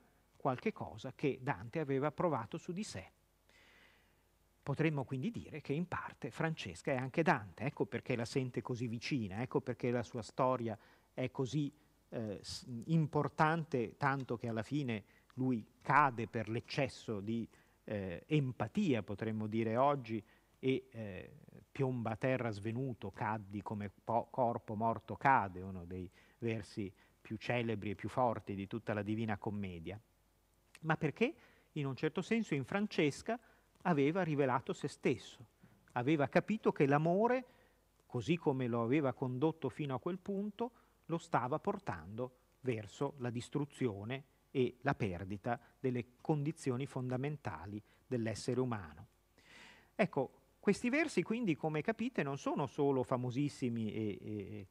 qualche cosa che Dante aveva provato su di sé. Potremmo quindi dire che in parte Francesca è anche Dante, ecco perché la sente così vicina, ecco perché la sua storia è così eh, importante, tanto che alla fine lui cade per l'eccesso di eh, empatia, potremmo dire oggi, e eh, piomba a terra svenuto, caddi come corpo morto cade, uno dei versi più celebri e più forti di tutta la Divina Commedia ma perché in un certo senso in Francesca aveva rivelato se stesso, aveva capito che l'amore, così come lo aveva condotto fino a quel punto, lo stava portando verso la distruzione e la perdita delle condizioni fondamentali dell'essere umano. Ecco, questi versi quindi, come capite, non sono solo famosissimi e, e,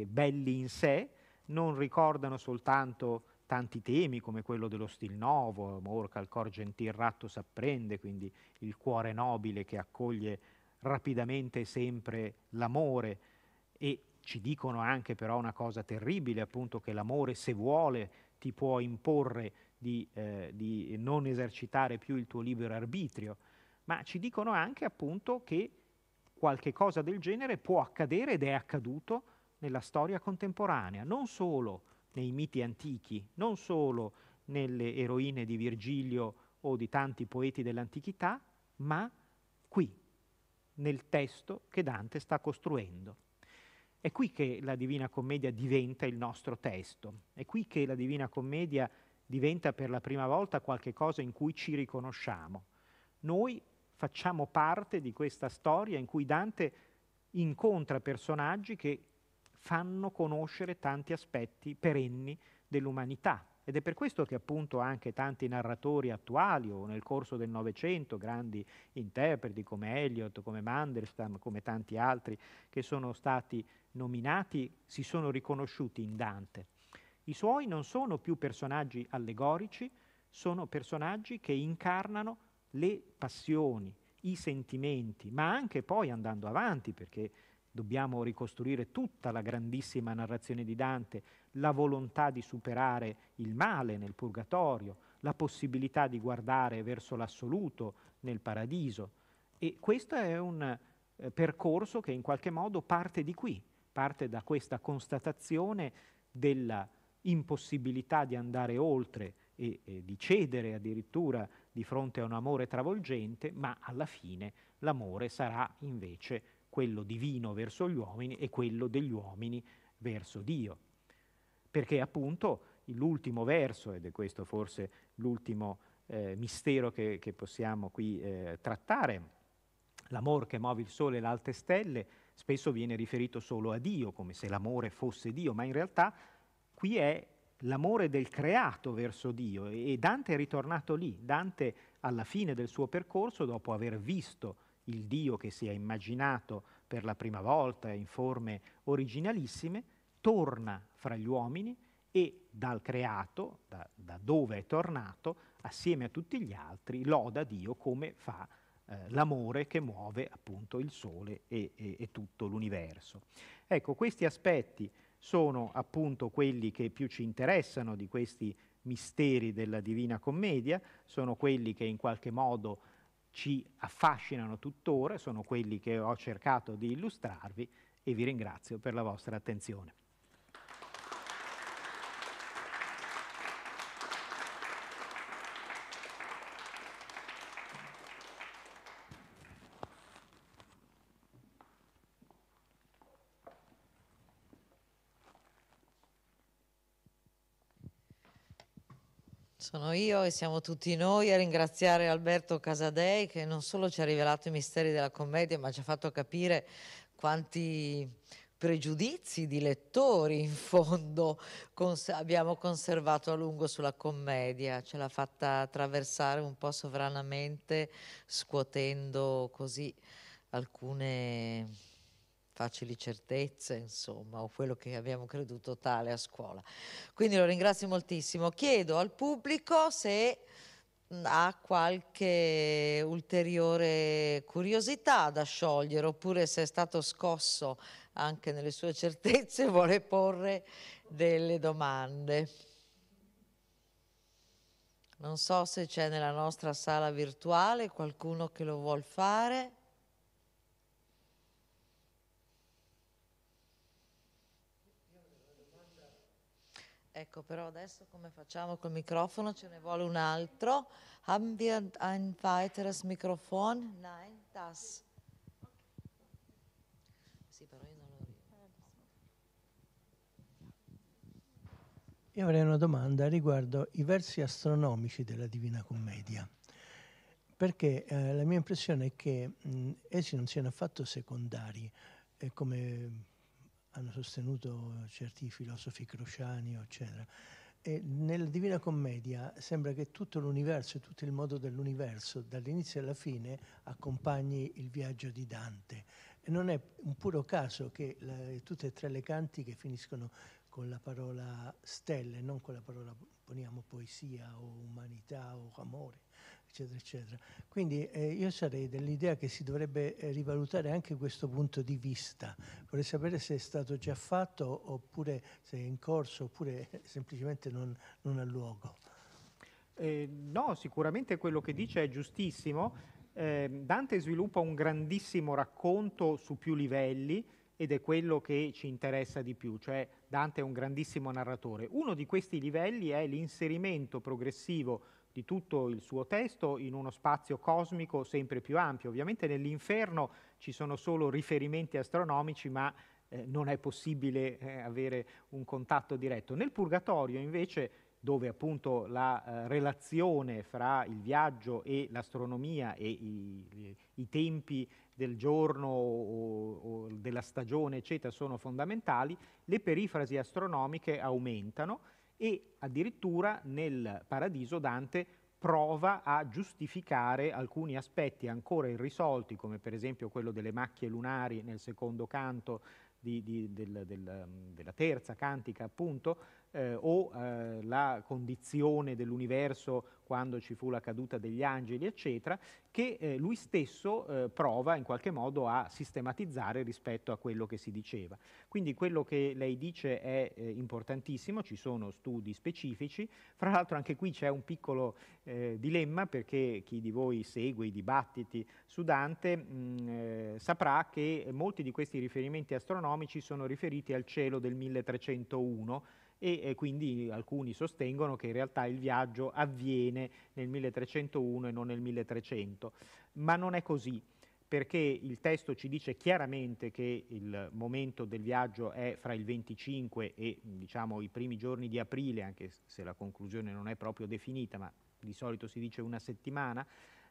e belli in sé, non ricordano soltanto tanti temi come quello dello stil novo, Morca, il cor gentil ratto s'apprende, quindi il cuore nobile che accoglie rapidamente sempre l'amore e ci dicono anche però una cosa terribile, appunto che l'amore se vuole ti può imporre di, eh, di non esercitare più il tuo libero arbitrio, ma ci dicono anche appunto che qualche cosa del genere può accadere ed è accaduto nella storia contemporanea, non solo nei miti antichi, non solo nelle eroine di Virgilio o di tanti poeti dell'antichità, ma qui, nel testo che Dante sta costruendo. È qui che la Divina Commedia diventa il nostro testo, è qui che la Divina Commedia diventa per la prima volta qualcosa in cui ci riconosciamo. Noi facciamo parte di questa storia in cui Dante incontra personaggi che fanno conoscere tanti aspetti perenni dell'umanità. Ed è per questo che appunto anche tanti narratori attuali o nel corso del Novecento, grandi interpreti come Eliot, come Mandelstam, come tanti altri che sono stati nominati, si sono riconosciuti in Dante. I suoi non sono più personaggi allegorici, sono personaggi che incarnano le passioni, i sentimenti, ma anche poi andando avanti, perché dobbiamo ricostruire tutta la grandissima narrazione di Dante, la volontà di superare il male nel purgatorio, la possibilità di guardare verso l'assoluto nel paradiso. E questo è un eh, percorso che in qualche modo parte di qui, parte da questa constatazione della impossibilità di andare oltre e, e di cedere addirittura di fronte a un amore travolgente, ma alla fine l'amore sarà invece quello divino verso gli uomini e quello degli uomini verso Dio. Perché appunto l'ultimo verso, ed è questo forse l'ultimo eh, mistero che, che, possiamo qui eh, trattare, l'amor che muove il sole e le alte stelle, spesso viene riferito solo a Dio, come se l'amore fosse Dio, ma in realtà qui è l'amore del creato verso Dio e Dante è ritornato lì. Dante alla fine del suo percorso, dopo aver visto il Dio che si è immaginato per la prima volta in forme originalissime, torna fra gli uomini e dal creato, da, da dove è tornato, assieme a tutti gli altri, loda Dio come fa eh, l'amore che muove appunto il Sole e, e, e tutto l'universo. Ecco, questi aspetti sono appunto quelli che più ci interessano di questi misteri della Divina Commedia, sono quelli che in qualche modo ci affascinano tuttora, sono quelli che ho cercato di illustrarvi e vi ringrazio per la vostra attenzione. Sono io e siamo tutti noi a ringraziare Alberto Casadei che non solo ci ha rivelato i misteri della commedia ma ci ha fatto capire quanti pregiudizi di lettori in fondo cons abbiamo conservato a lungo sulla commedia, ce l'ha fatta attraversare un po' sovranamente scuotendo così alcune facili certezze, insomma, o quello che abbiamo creduto tale a scuola. Quindi lo ringrazio moltissimo. Chiedo al pubblico se mm, ha qualche ulteriore curiosità da sciogliere oppure se è stato scosso anche nelle sue certezze e vuole porre delle domande. Non so se c'è nella nostra sala virtuale qualcuno che lo vuol fare. Ecco, però adesso come facciamo col microfono? Ce ne vuole un altro. Haben wir ein weiteres Mikrofon? Nein, das. Sì, però io non lo Io avrei una domanda riguardo i versi astronomici della Divina Commedia. Perché eh, la mia impressione è che mh, essi non siano affatto secondari, eh, come hanno sostenuto certi filosofi crociani, eccetera. E nella Divina Commedia sembra che tutto l'universo e tutto il modo dell'universo, dall'inizio alla fine, accompagni il viaggio di Dante. E non è un puro caso che la, tutte e tre le cantiche finiscono con la parola stelle, non con la parola, poniamo, poesia o umanità o amore eccetera, eccetera. Quindi eh, io sarei dell'idea che si dovrebbe eh, rivalutare anche questo punto di vista. Vorrei sapere se è stato già fatto oppure se è in corso oppure [laughs] semplicemente non, non ha luogo. Eh, no, sicuramente quello che dice è giustissimo. Ehm, Dante sviluppa un grandissimo racconto su più livelli ed è quello che ci interessa di più, cioè Dante è un grandissimo narratore. Uno di questi livelli è l'inserimento progressivo di tutto il suo testo in uno spazio cosmico sempre più ampio. Ovviamente nell'inferno ci sono solo riferimenti astronomici, ma eh, non è possibile eh, avere un contatto diretto. Nel purgatorio invece dove appunto la eh, relazione fra il viaggio e l'astronomia e i, i, tempi del giorno o, o della stagione eccetera sono fondamentali, le perifrasi astronomiche aumentano e addirittura nel paradiso Dante prova a giustificare alcuni aspetti ancora irrisolti, come per esempio quello delle macchie lunari nel secondo canto di, di, del, del, um, della terza cantica, appunto, eh, o eh, la condizione dell'universo quando ci fu la caduta degli angeli, eccetera, che eh, lui stesso eh, prova in qualche modo a sistematizzare rispetto a quello che si diceva. Quindi quello che lei dice è eh, importantissimo, ci sono studi specifici, fra l'altro anche qui c'è un piccolo eh, dilemma perché chi di voi segue i dibattiti su Dante mh, mm, saprà che molti di questi riferimenti astronomici sono riferiti al cielo del 1301, e eh, quindi alcuni sostengono che in realtà il viaggio avviene nel 1301 e non nel 1300, ma non è così perché il testo ci dice chiaramente che il momento del viaggio è fra il 25 e diciamo, i primi giorni di aprile, anche se la conclusione non è proprio definita, ma di solito si dice una settimana,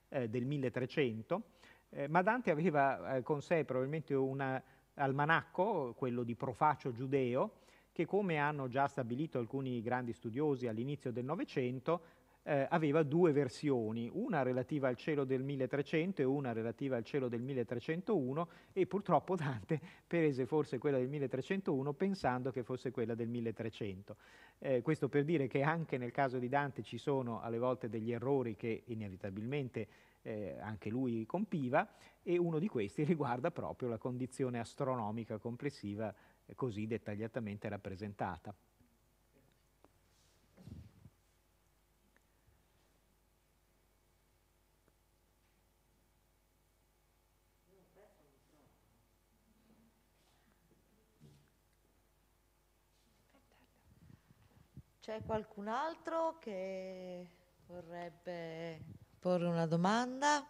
eh, del 1300, eh, ma Dante aveva eh, con sé probabilmente un almanacco, quello di Profacio Giudeo, che come hanno già stabilito alcuni grandi studiosi all'inizio del Novecento, eh, aveva due versioni, una relativa al cielo del 1300 e una relativa al cielo del 1301 e purtroppo [laughs] Dante prese forse quella del 1301 pensando che fosse quella del 1300. Eh, questo per dire che anche nel caso di Dante ci sono alle volte degli errori che inevitabilmente eh, anche lui compiva e uno di questi [laughs] riguarda proprio la condizione astronomica complessiva così dettagliatamente rappresentata. C'è qualcun altro che vorrebbe porre una domanda?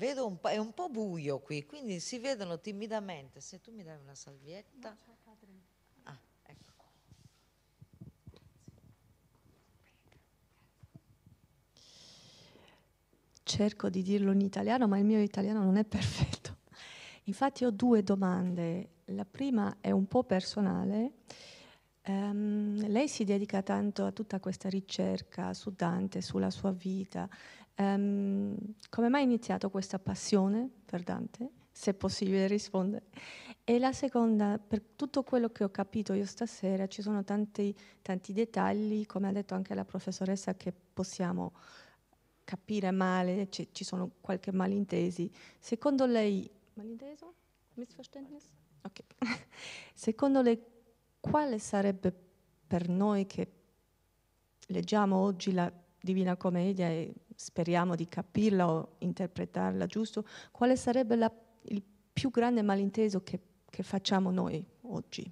Vedo un po', è un po' buio qui, quindi si vedono timidamente. Se tu mi dai una salvietta. Ah, ecco. Cerco di dirlo in italiano, ma il mio italiano non è perfetto. Infatti ho due domande. La prima è un po' personale. Um, lei si dedica tanto a tutta questa ricerca su Dante, sulla sua vita. Um, come mai è iniziata questa passione per Dante? Se è possibile rispondere. E la seconda, per tutto quello che ho capito io stasera, ci sono tanti, tanti dettagli, come ha detto anche la professoressa, che possiamo capire male, c- ci sono qualche malintesi. Secondo lei, malinteso? Misverständnis? Ok. [laughs] Secondo lei, quale sarebbe per noi che leggiamo oggi la Divina Commedia e speriamo di capirla o interpretarla giusto, quale sarebbe la, il più grande malinteso che, che, facciamo noi oggi?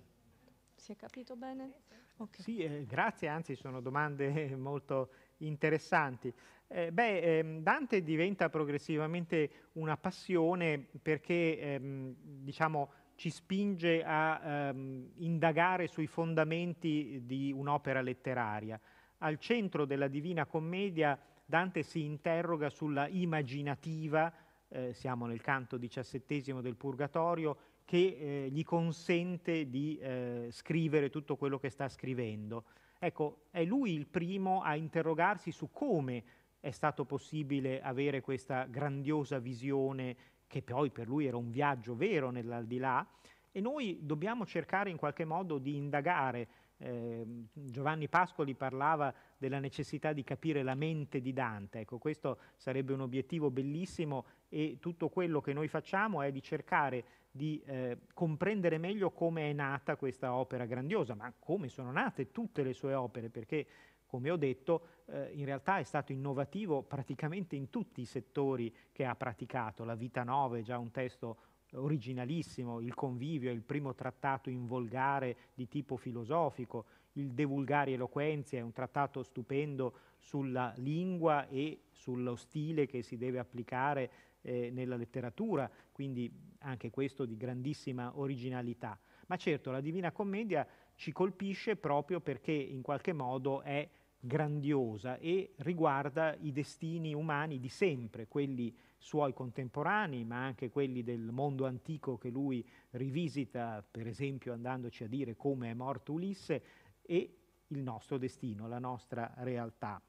Si è capito bene? Okay. Sì, eh, grazie, anzi sono domande [laughs] molto interessanti. Eh, beh, ehm, Dante diventa progressivamente una passione perché ehm, diciamo, ci spinge a ehm, indagare sui fondamenti di un'opera letteraria al centro della Divina Commedia Dante si interroga sulla immaginativa, eh, siamo nel canto diciassettesimo del Purgatorio, che eh, gli consente di eh, scrivere tutto quello che sta scrivendo. Ecco, è lui il primo a interrogarsi su come è stato possibile avere questa grandiosa visione che poi per lui era un viaggio vero nell'aldilà e noi dobbiamo cercare in qualche modo di indagare eh, Giovanni Pascoli parlava della necessità di capire la mente di Dante, ecco questo sarebbe un obiettivo bellissimo e tutto quello che noi facciamo è di cercare di eh, comprendere meglio come è nata questa opera grandiosa, ma come sono nate tutte le sue opere, perché come ho detto, eh, in realtà è stato innovativo praticamente in tutti i settori che ha praticato. La Vita Nova è già un testo originalissimo, il convivio, è il primo trattato in volgare di tipo filosofico, il De Vulgari Eloquenzia, è un trattato stupendo sulla lingua e sullo stile che si deve applicare eh, nella letteratura, quindi anche questo di grandissima originalità. Ma certo la Divina Commedia ci colpisce proprio perché in qualche modo è grandiosa e riguarda i destini umani di sempre, quelli suoi contemporanei, ma anche quelli del mondo antico che lui rivisita, per esempio andandoci a dire come è morto Ulisse, e il nostro destino, la nostra realtà.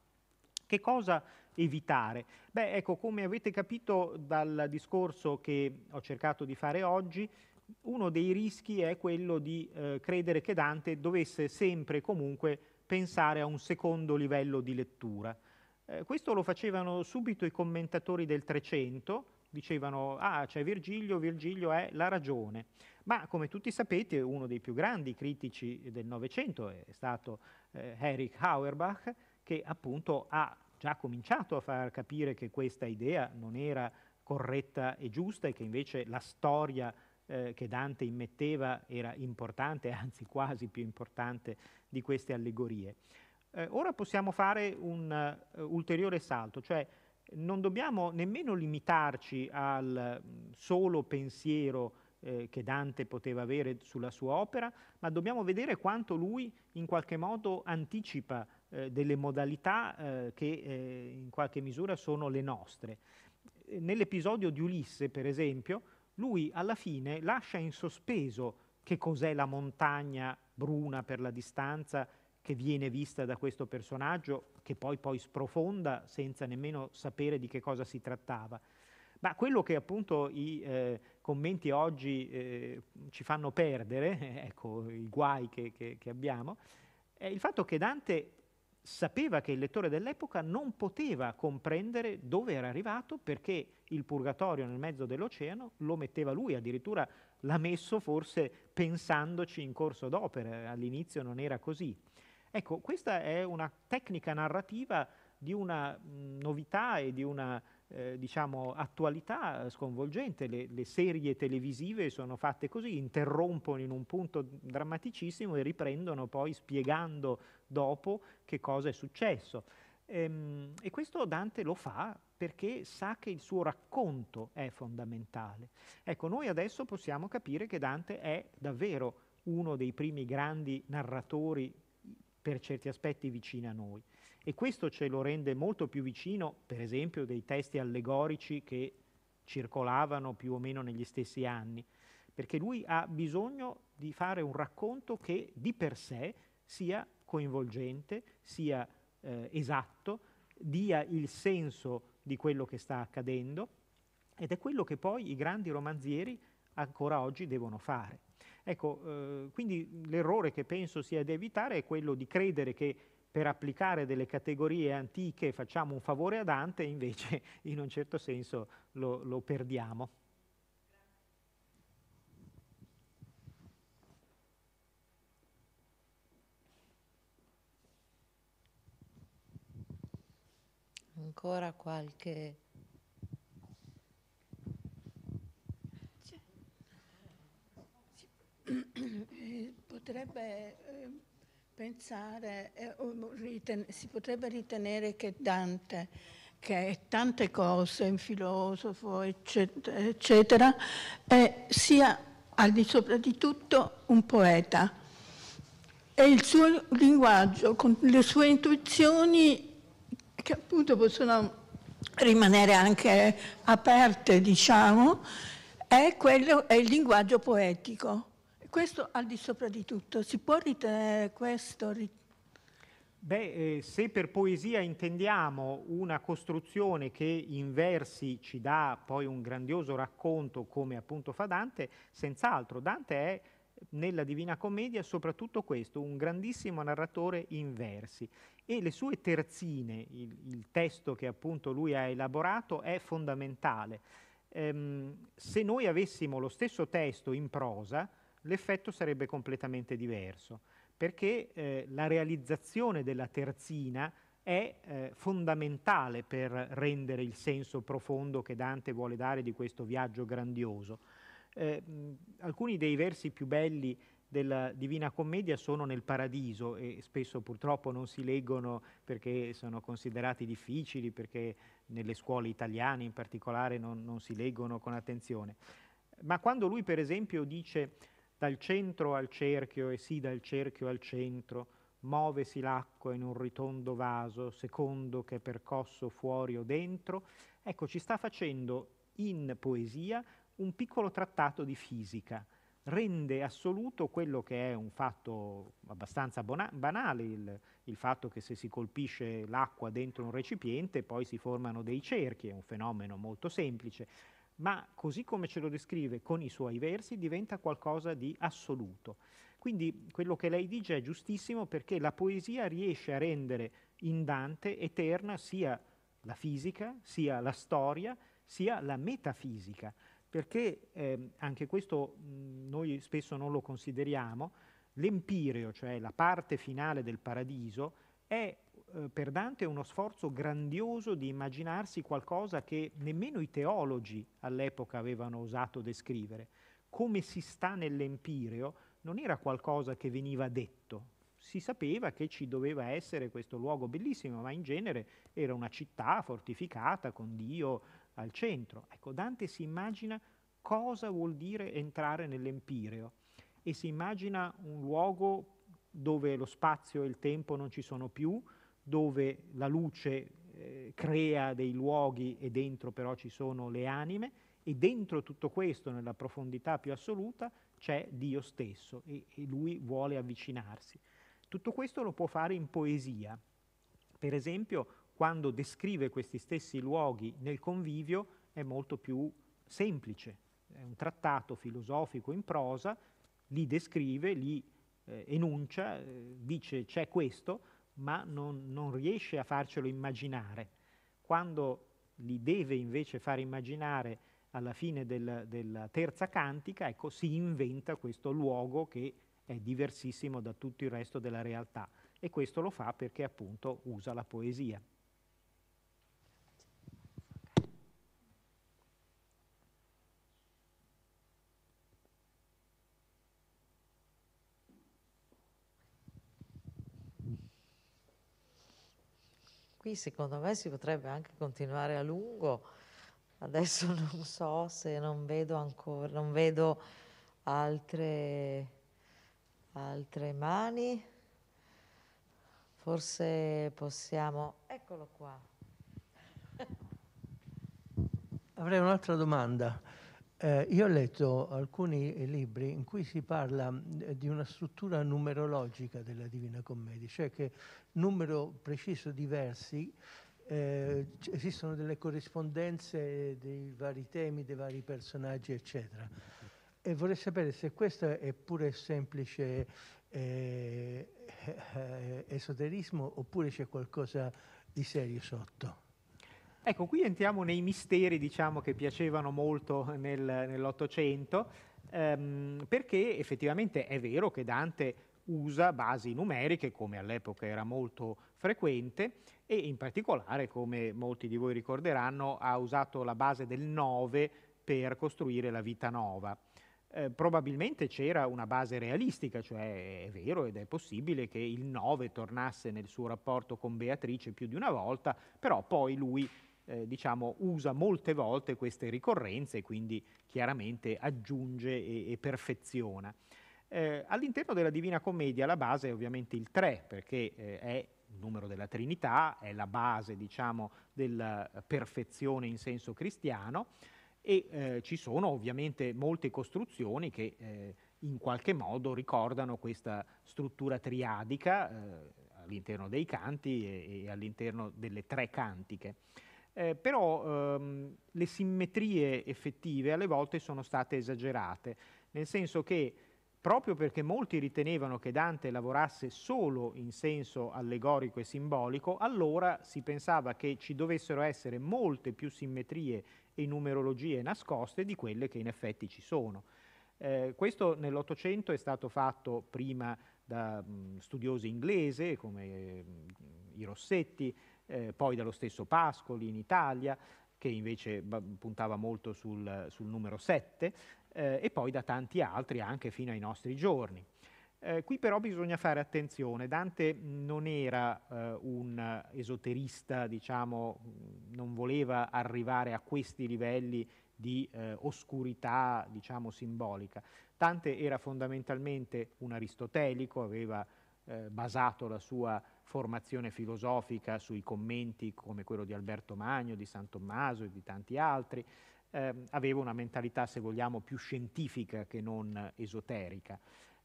Che cosa evitare? Beh, ecco, come avete capito dal discorso che ho cercato di fare oggi, uno dei rischi è quello di eh, credere che Dante dovesse sempre e comunque pensare a un secondo livello di lettura. Eh, questo lo facevano subito i commentatori del Trecento, dicevano ah c'è Virgilio, Virgilio è la ragione. Ma come tutti sapete uno dei più grandi critici del Novecento è stato eh, Erich Auerbach che appunto ha già cominciato a far capire che questa idea non era corretta e giusta e che invece la storia eh, che Dante immetteva era importante, anzi quasi più importante di queste allegorie. Eh, ora possiamo fare un uh, ulteriore salto, cioè non dobbiamo nemmeno limitarci al mm, solo pensiero eh, che Dante poteva avere sulla sua opera, ma dobbiamo vedere quanto lui in qualche modo anticipa eh, delle modalità eh, che eh, in qualche misura sono le nostre. Nell'episodio di Ulisse, per esempio, lui alla fine lascia in sospeso che cos'è la montagna bruna per la distanza che viene vista da questo personaggio, che poi poi sprofonda senza nemmeno sapere di che cosa si trattava. Ma quello che appunto i eh, commenti oggi eh, ci fanno perdere, [laughs] ecco i guai che, che, che abbiamo, è il fatto che Dante sapeva che il lettore dell'epoca non poteva comprendere dove era arrivato perché il purgatorio nel mezzo dell'oceano lo metteva lui, addirittura l'ha messo forse pensandoci in corso d'opera, all'inizio non era così. Ecco, questa è una tecnica narrativa di una novità e di una eh, diciamo, attualità sconvolgente. Le, le, serie televisive sono fatte così, interrompono in un punto drammaticissimo e riprendono poi spiegando dopo che cosa è successo. Ehm, e questo Dante lo fa perché sa che il suo racconto è fondamentale. Ecco, noi adesso possiamo capire che Dante è davvero uno dei primi grandi narratori per certi aspetti vicina a noi. E questo ce lo rende molto più vicino, per esempio, dei testi allegorici che circolavano più o meno negli stessi anni, perché lui ha bisogno di fare un racconto che di per sé sia coinvolgente, sia eh, esatto, dia il senso di quello che sta accadendo ed è quello che poi i grandi romanzieri ancora oggi devono fare. Ecco, eh, quindi l'errore che penso sia da evitare è quello di credere che per applicare delle categorie antiche facciamo un favore a Dante e invece [laughs] in un certo senso lo, lo perdiamo. Ancora qualche Eh, potrebbe ehm, pensare, eh, si potrebbe ritenere che Dante, che è tante cose, un filosofo, eccetera, eccetera eh, sia al di sopra di tutto un poeta. E il suo linguaggio, con le sue intuizioni, che appunto possono rimanere anche aperte, diciamo, è, quello, è il linguaggio poetico questo al di sopra di tutto, si può ritenere questo? Beh, eh, se per poesia intendiamo una costruzione che in versi ci dà poi un grandioso racconto come appunto fa Dante, senz'altro Dante è nella Divina Commedia soprattutto questo, un grandissimo narratore in versi e le sue terzine, il, il testo che appunto lui ha elaborato è fondamentale. Ehm, se noi avessimo lo stesso testo in prosa, l'effetto sarebbe completamente diverso, perché eh, la realizzazione della terzina è eh, fondamentale per rendere il senso profondo che Dante vuole dare di questo viaggio grandioso. Eh, alcuni dei versi più belli della Divina Commedia sono nel paradiso e spesso purtroppo non si leggono perché sono considerati difficili, perché nelle scuole italiane in particolare non, non si leggono con attenzione. Ma quando lui per esempio dice dal centro al cerchio e sì dal cerchio al centro, muovesi l'acqua in un ritondo vaso, secondo che è percosso fuori o dentro. Ecco, ci sta facendo in poesia un piccolo trattato di fisica. Rende assoluto quello che è un fatto abbastanza banale, il, il fatto che se si colpisce l'acqua dentro un recipiente poi si formano dei cerchi, è un fenomeno molto semplice ma così come ce lo descrive con i suoi versi diventa qualcosa di assoluto. Quindi quello che lei dice è giustissimo perché la poesia riesce a rendere in Dante eterna sia la fisica, sia la storia, sia la metafisica, perché eh, anche questo mh, mm, noi spesso non lo consideriamo, l'empireo, cioè la parte finale del paradiso, è eh, per Dante uno sforzo grandioso di immaginarsi qualcosa che nemmeno i teologi all'epoca avevano osato descrivere. Come si sta nell'Empireo non era qualcosa che veniva detto, si sapeva che ci doveva essere questo luogo bellissimo, ma in genere era una città fortificata con Dio al centro. Ecco, Dante si immagina cosa vuol dire entrare nell'Empireo e si immagina un luogo dove lo spazio e il tempo non ci sono più, dove la luce eh, crea dei luoghi e dentro però ci sono le anime e dentro tutto questo, nella profondità più assoluta, c'è Dio stesso e, e lui vuole avvicinarsi. Tutto questo lo può fare in poesia. Per esempio, quando descrive questi stessi luoghi nel convivio è molto più semplice. È un trattato filosofico in prosa, li descrive, li eh, enuncia, eh, dice c'è questo, ma non, non riesce a farcelo immaginare. Quando li deve invece far immaginare alla fine del, della terza cantica, ecco, si inventa questo luogo che è diversissimo da tutto il resto della realtà e questo lo fa perché appunto usa la poesia. qui secondo me si potrebbe anche continuare a lungo. Adesso [laughs] non so se non vedo ancora, non vedo altre, altre mani. Forse possiamo... Eccolo qua. Avrei un'altra domanda. Eh, io ho letto alcuni libri in cui si parla eh, di una struttura numerologica della Divina Commedia, cioè che numero preciso di versi eh, esistono delle corrispondenze dei vari temi, dei vari personaggi, eccetera. E vorrei sapere se questo è pure semplice eh, eh, eh esoterismo oppure c'è qualcosa di serio sotto. Ecco, qui entriamo nei misteri diciamo, che piacevano molto nel, nell'Ottocento, ehm, perché effettivamente è vero che Dante usa basi numeriche, come all'epoca era molto frequente, e in particolare, come molti di voi ricorderanno, ha usato la base del 9 per costruire la vita nuova. Eh, probabilmente c'era una base realistica, cioè è vero ed è possibile che il 9 tornasse nel suo rapporto con Beatrice più di una volta, però poi lui eh, diciamo, usa molte volte queste ricorrenze e quindi chiaramente aggiunge e, e perfeziona. Eh, all'interno della Divina Commedia la base è ovviamente il 3, perché eh, è il numero della Trinità, è la base diciamo, della eh, perfezione in senso cristiano e eh, ci sono ovviamente molte costruzioni che eh, in qualche modo ricordano questa struttura triadica eh, all'interno dei canti e, e all'interno delle tre cantiche eh, però ehm, le simmetrie effettive alle volte sono state esagerate, nel senso che proprio perché molti ritenevano che Dante lavorasse solo in senso allegorico e simbolico, allora si pensava che ci dovessero essere molte più simmetrie e numerologie nascoste di quelle che in effetti ci sono. Eh, questo nell'Ottocento è stato fatto prima da mh, mm, studiosi inglesi come eh, i Rossetti, eh, poi dallo stesso Pascoli in Italia, che invece puntava molto sul, sul numero 7, eh, e poi da tanti altri anche fino ai nostri giorni. Eh, qui però bisogna fare attenzione, Dante non era eh, un esoterista, diciamo, non voleva arrivare a questi livelli di eh, oscurità, diciamo, simbolica. Dante era fondamentalmente un aristotelico, aveva eh, basato la sua formazione filosofica sui commenti come quello di Alberto Magno, di San Tommaso e di tanti altri, eh, aveva una mentalità, se vogliamo, più scientifica che non esoterica.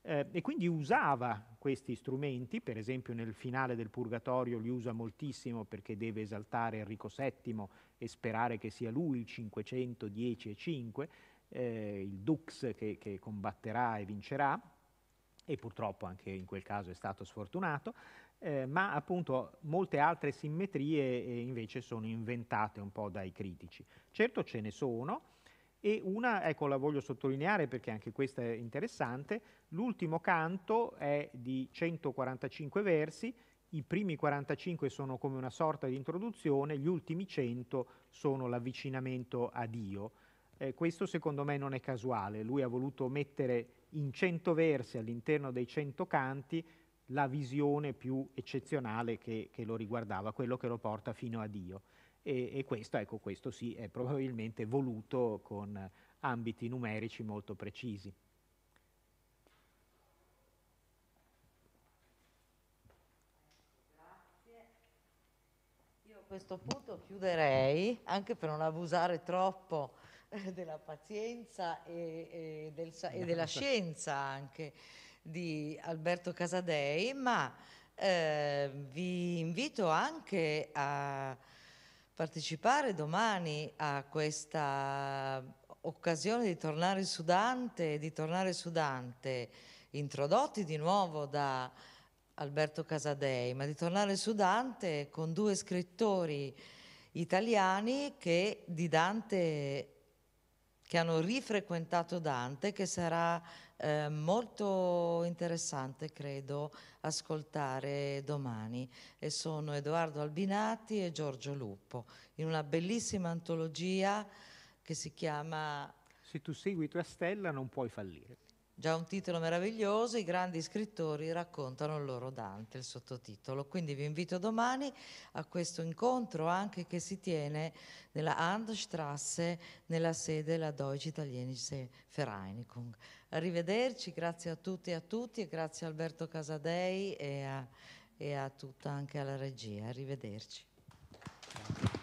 Eh, e quindi usava questi strumenti, per esempio nel finale del Purgatorio li usa moltissimo perché deve esaltare Enrico VII e sperare che sia lui il 510 e 5, eh, il Dux che, che combatterà e vincerà, e purtroppo anche in quel caso è stato sfortunato, eh, ma appunto molte altre simmetrie eh, invece sono inventate un po' dai critici. Certo ce ne sono e una, ecco la voglio sottolineare perché anche questa è interessante, l'ultimo canto è di 145 versi, i primi 45 sono come una sorta di introduzione, gli ultimi 100 sono l'avvicinamento a Dio. Eh, questo secondo me non è casuale, lui ha voluto mettere in 100 versi all'interno dei 100 canti la visione più eccezionale che, che, lo riguardava, quello che lo porta fino a Dio. E, e questo, ecco, questo sì, è probabilmente voluto con ambiti numerici molto precisi. Grazie. Io a questo punto chiuderei, anche per non abusare troppo [laughs] della pazienza e, e, del, e, della scienza anche di Alberto Casadei, ma eh, vi invito anche a partecipare domani a questa occasione di tornare su Dante, di tornare su Dante, introdotti di nuovo da Alberto Casadei, ma di tornare su Dante con due scrittori italiani che di Dante che hanno rifrequentato Dante, che sarà eh, molto interessante, credo, ascoltare domani. E sono Edoardo Albinati e Giorgio Luppo, in una bellissima antologia che si chiama... Se tu segui tua stella non puoi fallire. Già un titolo meraviglioso, i grandi scrittori raccontano il loro Dante, il sottotitolo. Quindi vi invito domani a questo incontro anche che si tiene nella Andstrasse, nella sede della Deutsche Italienische Vereinigung. Arrivederci, grazie a tutti e a tutti e grazie a Alberto Casadei e a, e a tutta anche alla regia. Arrivederci.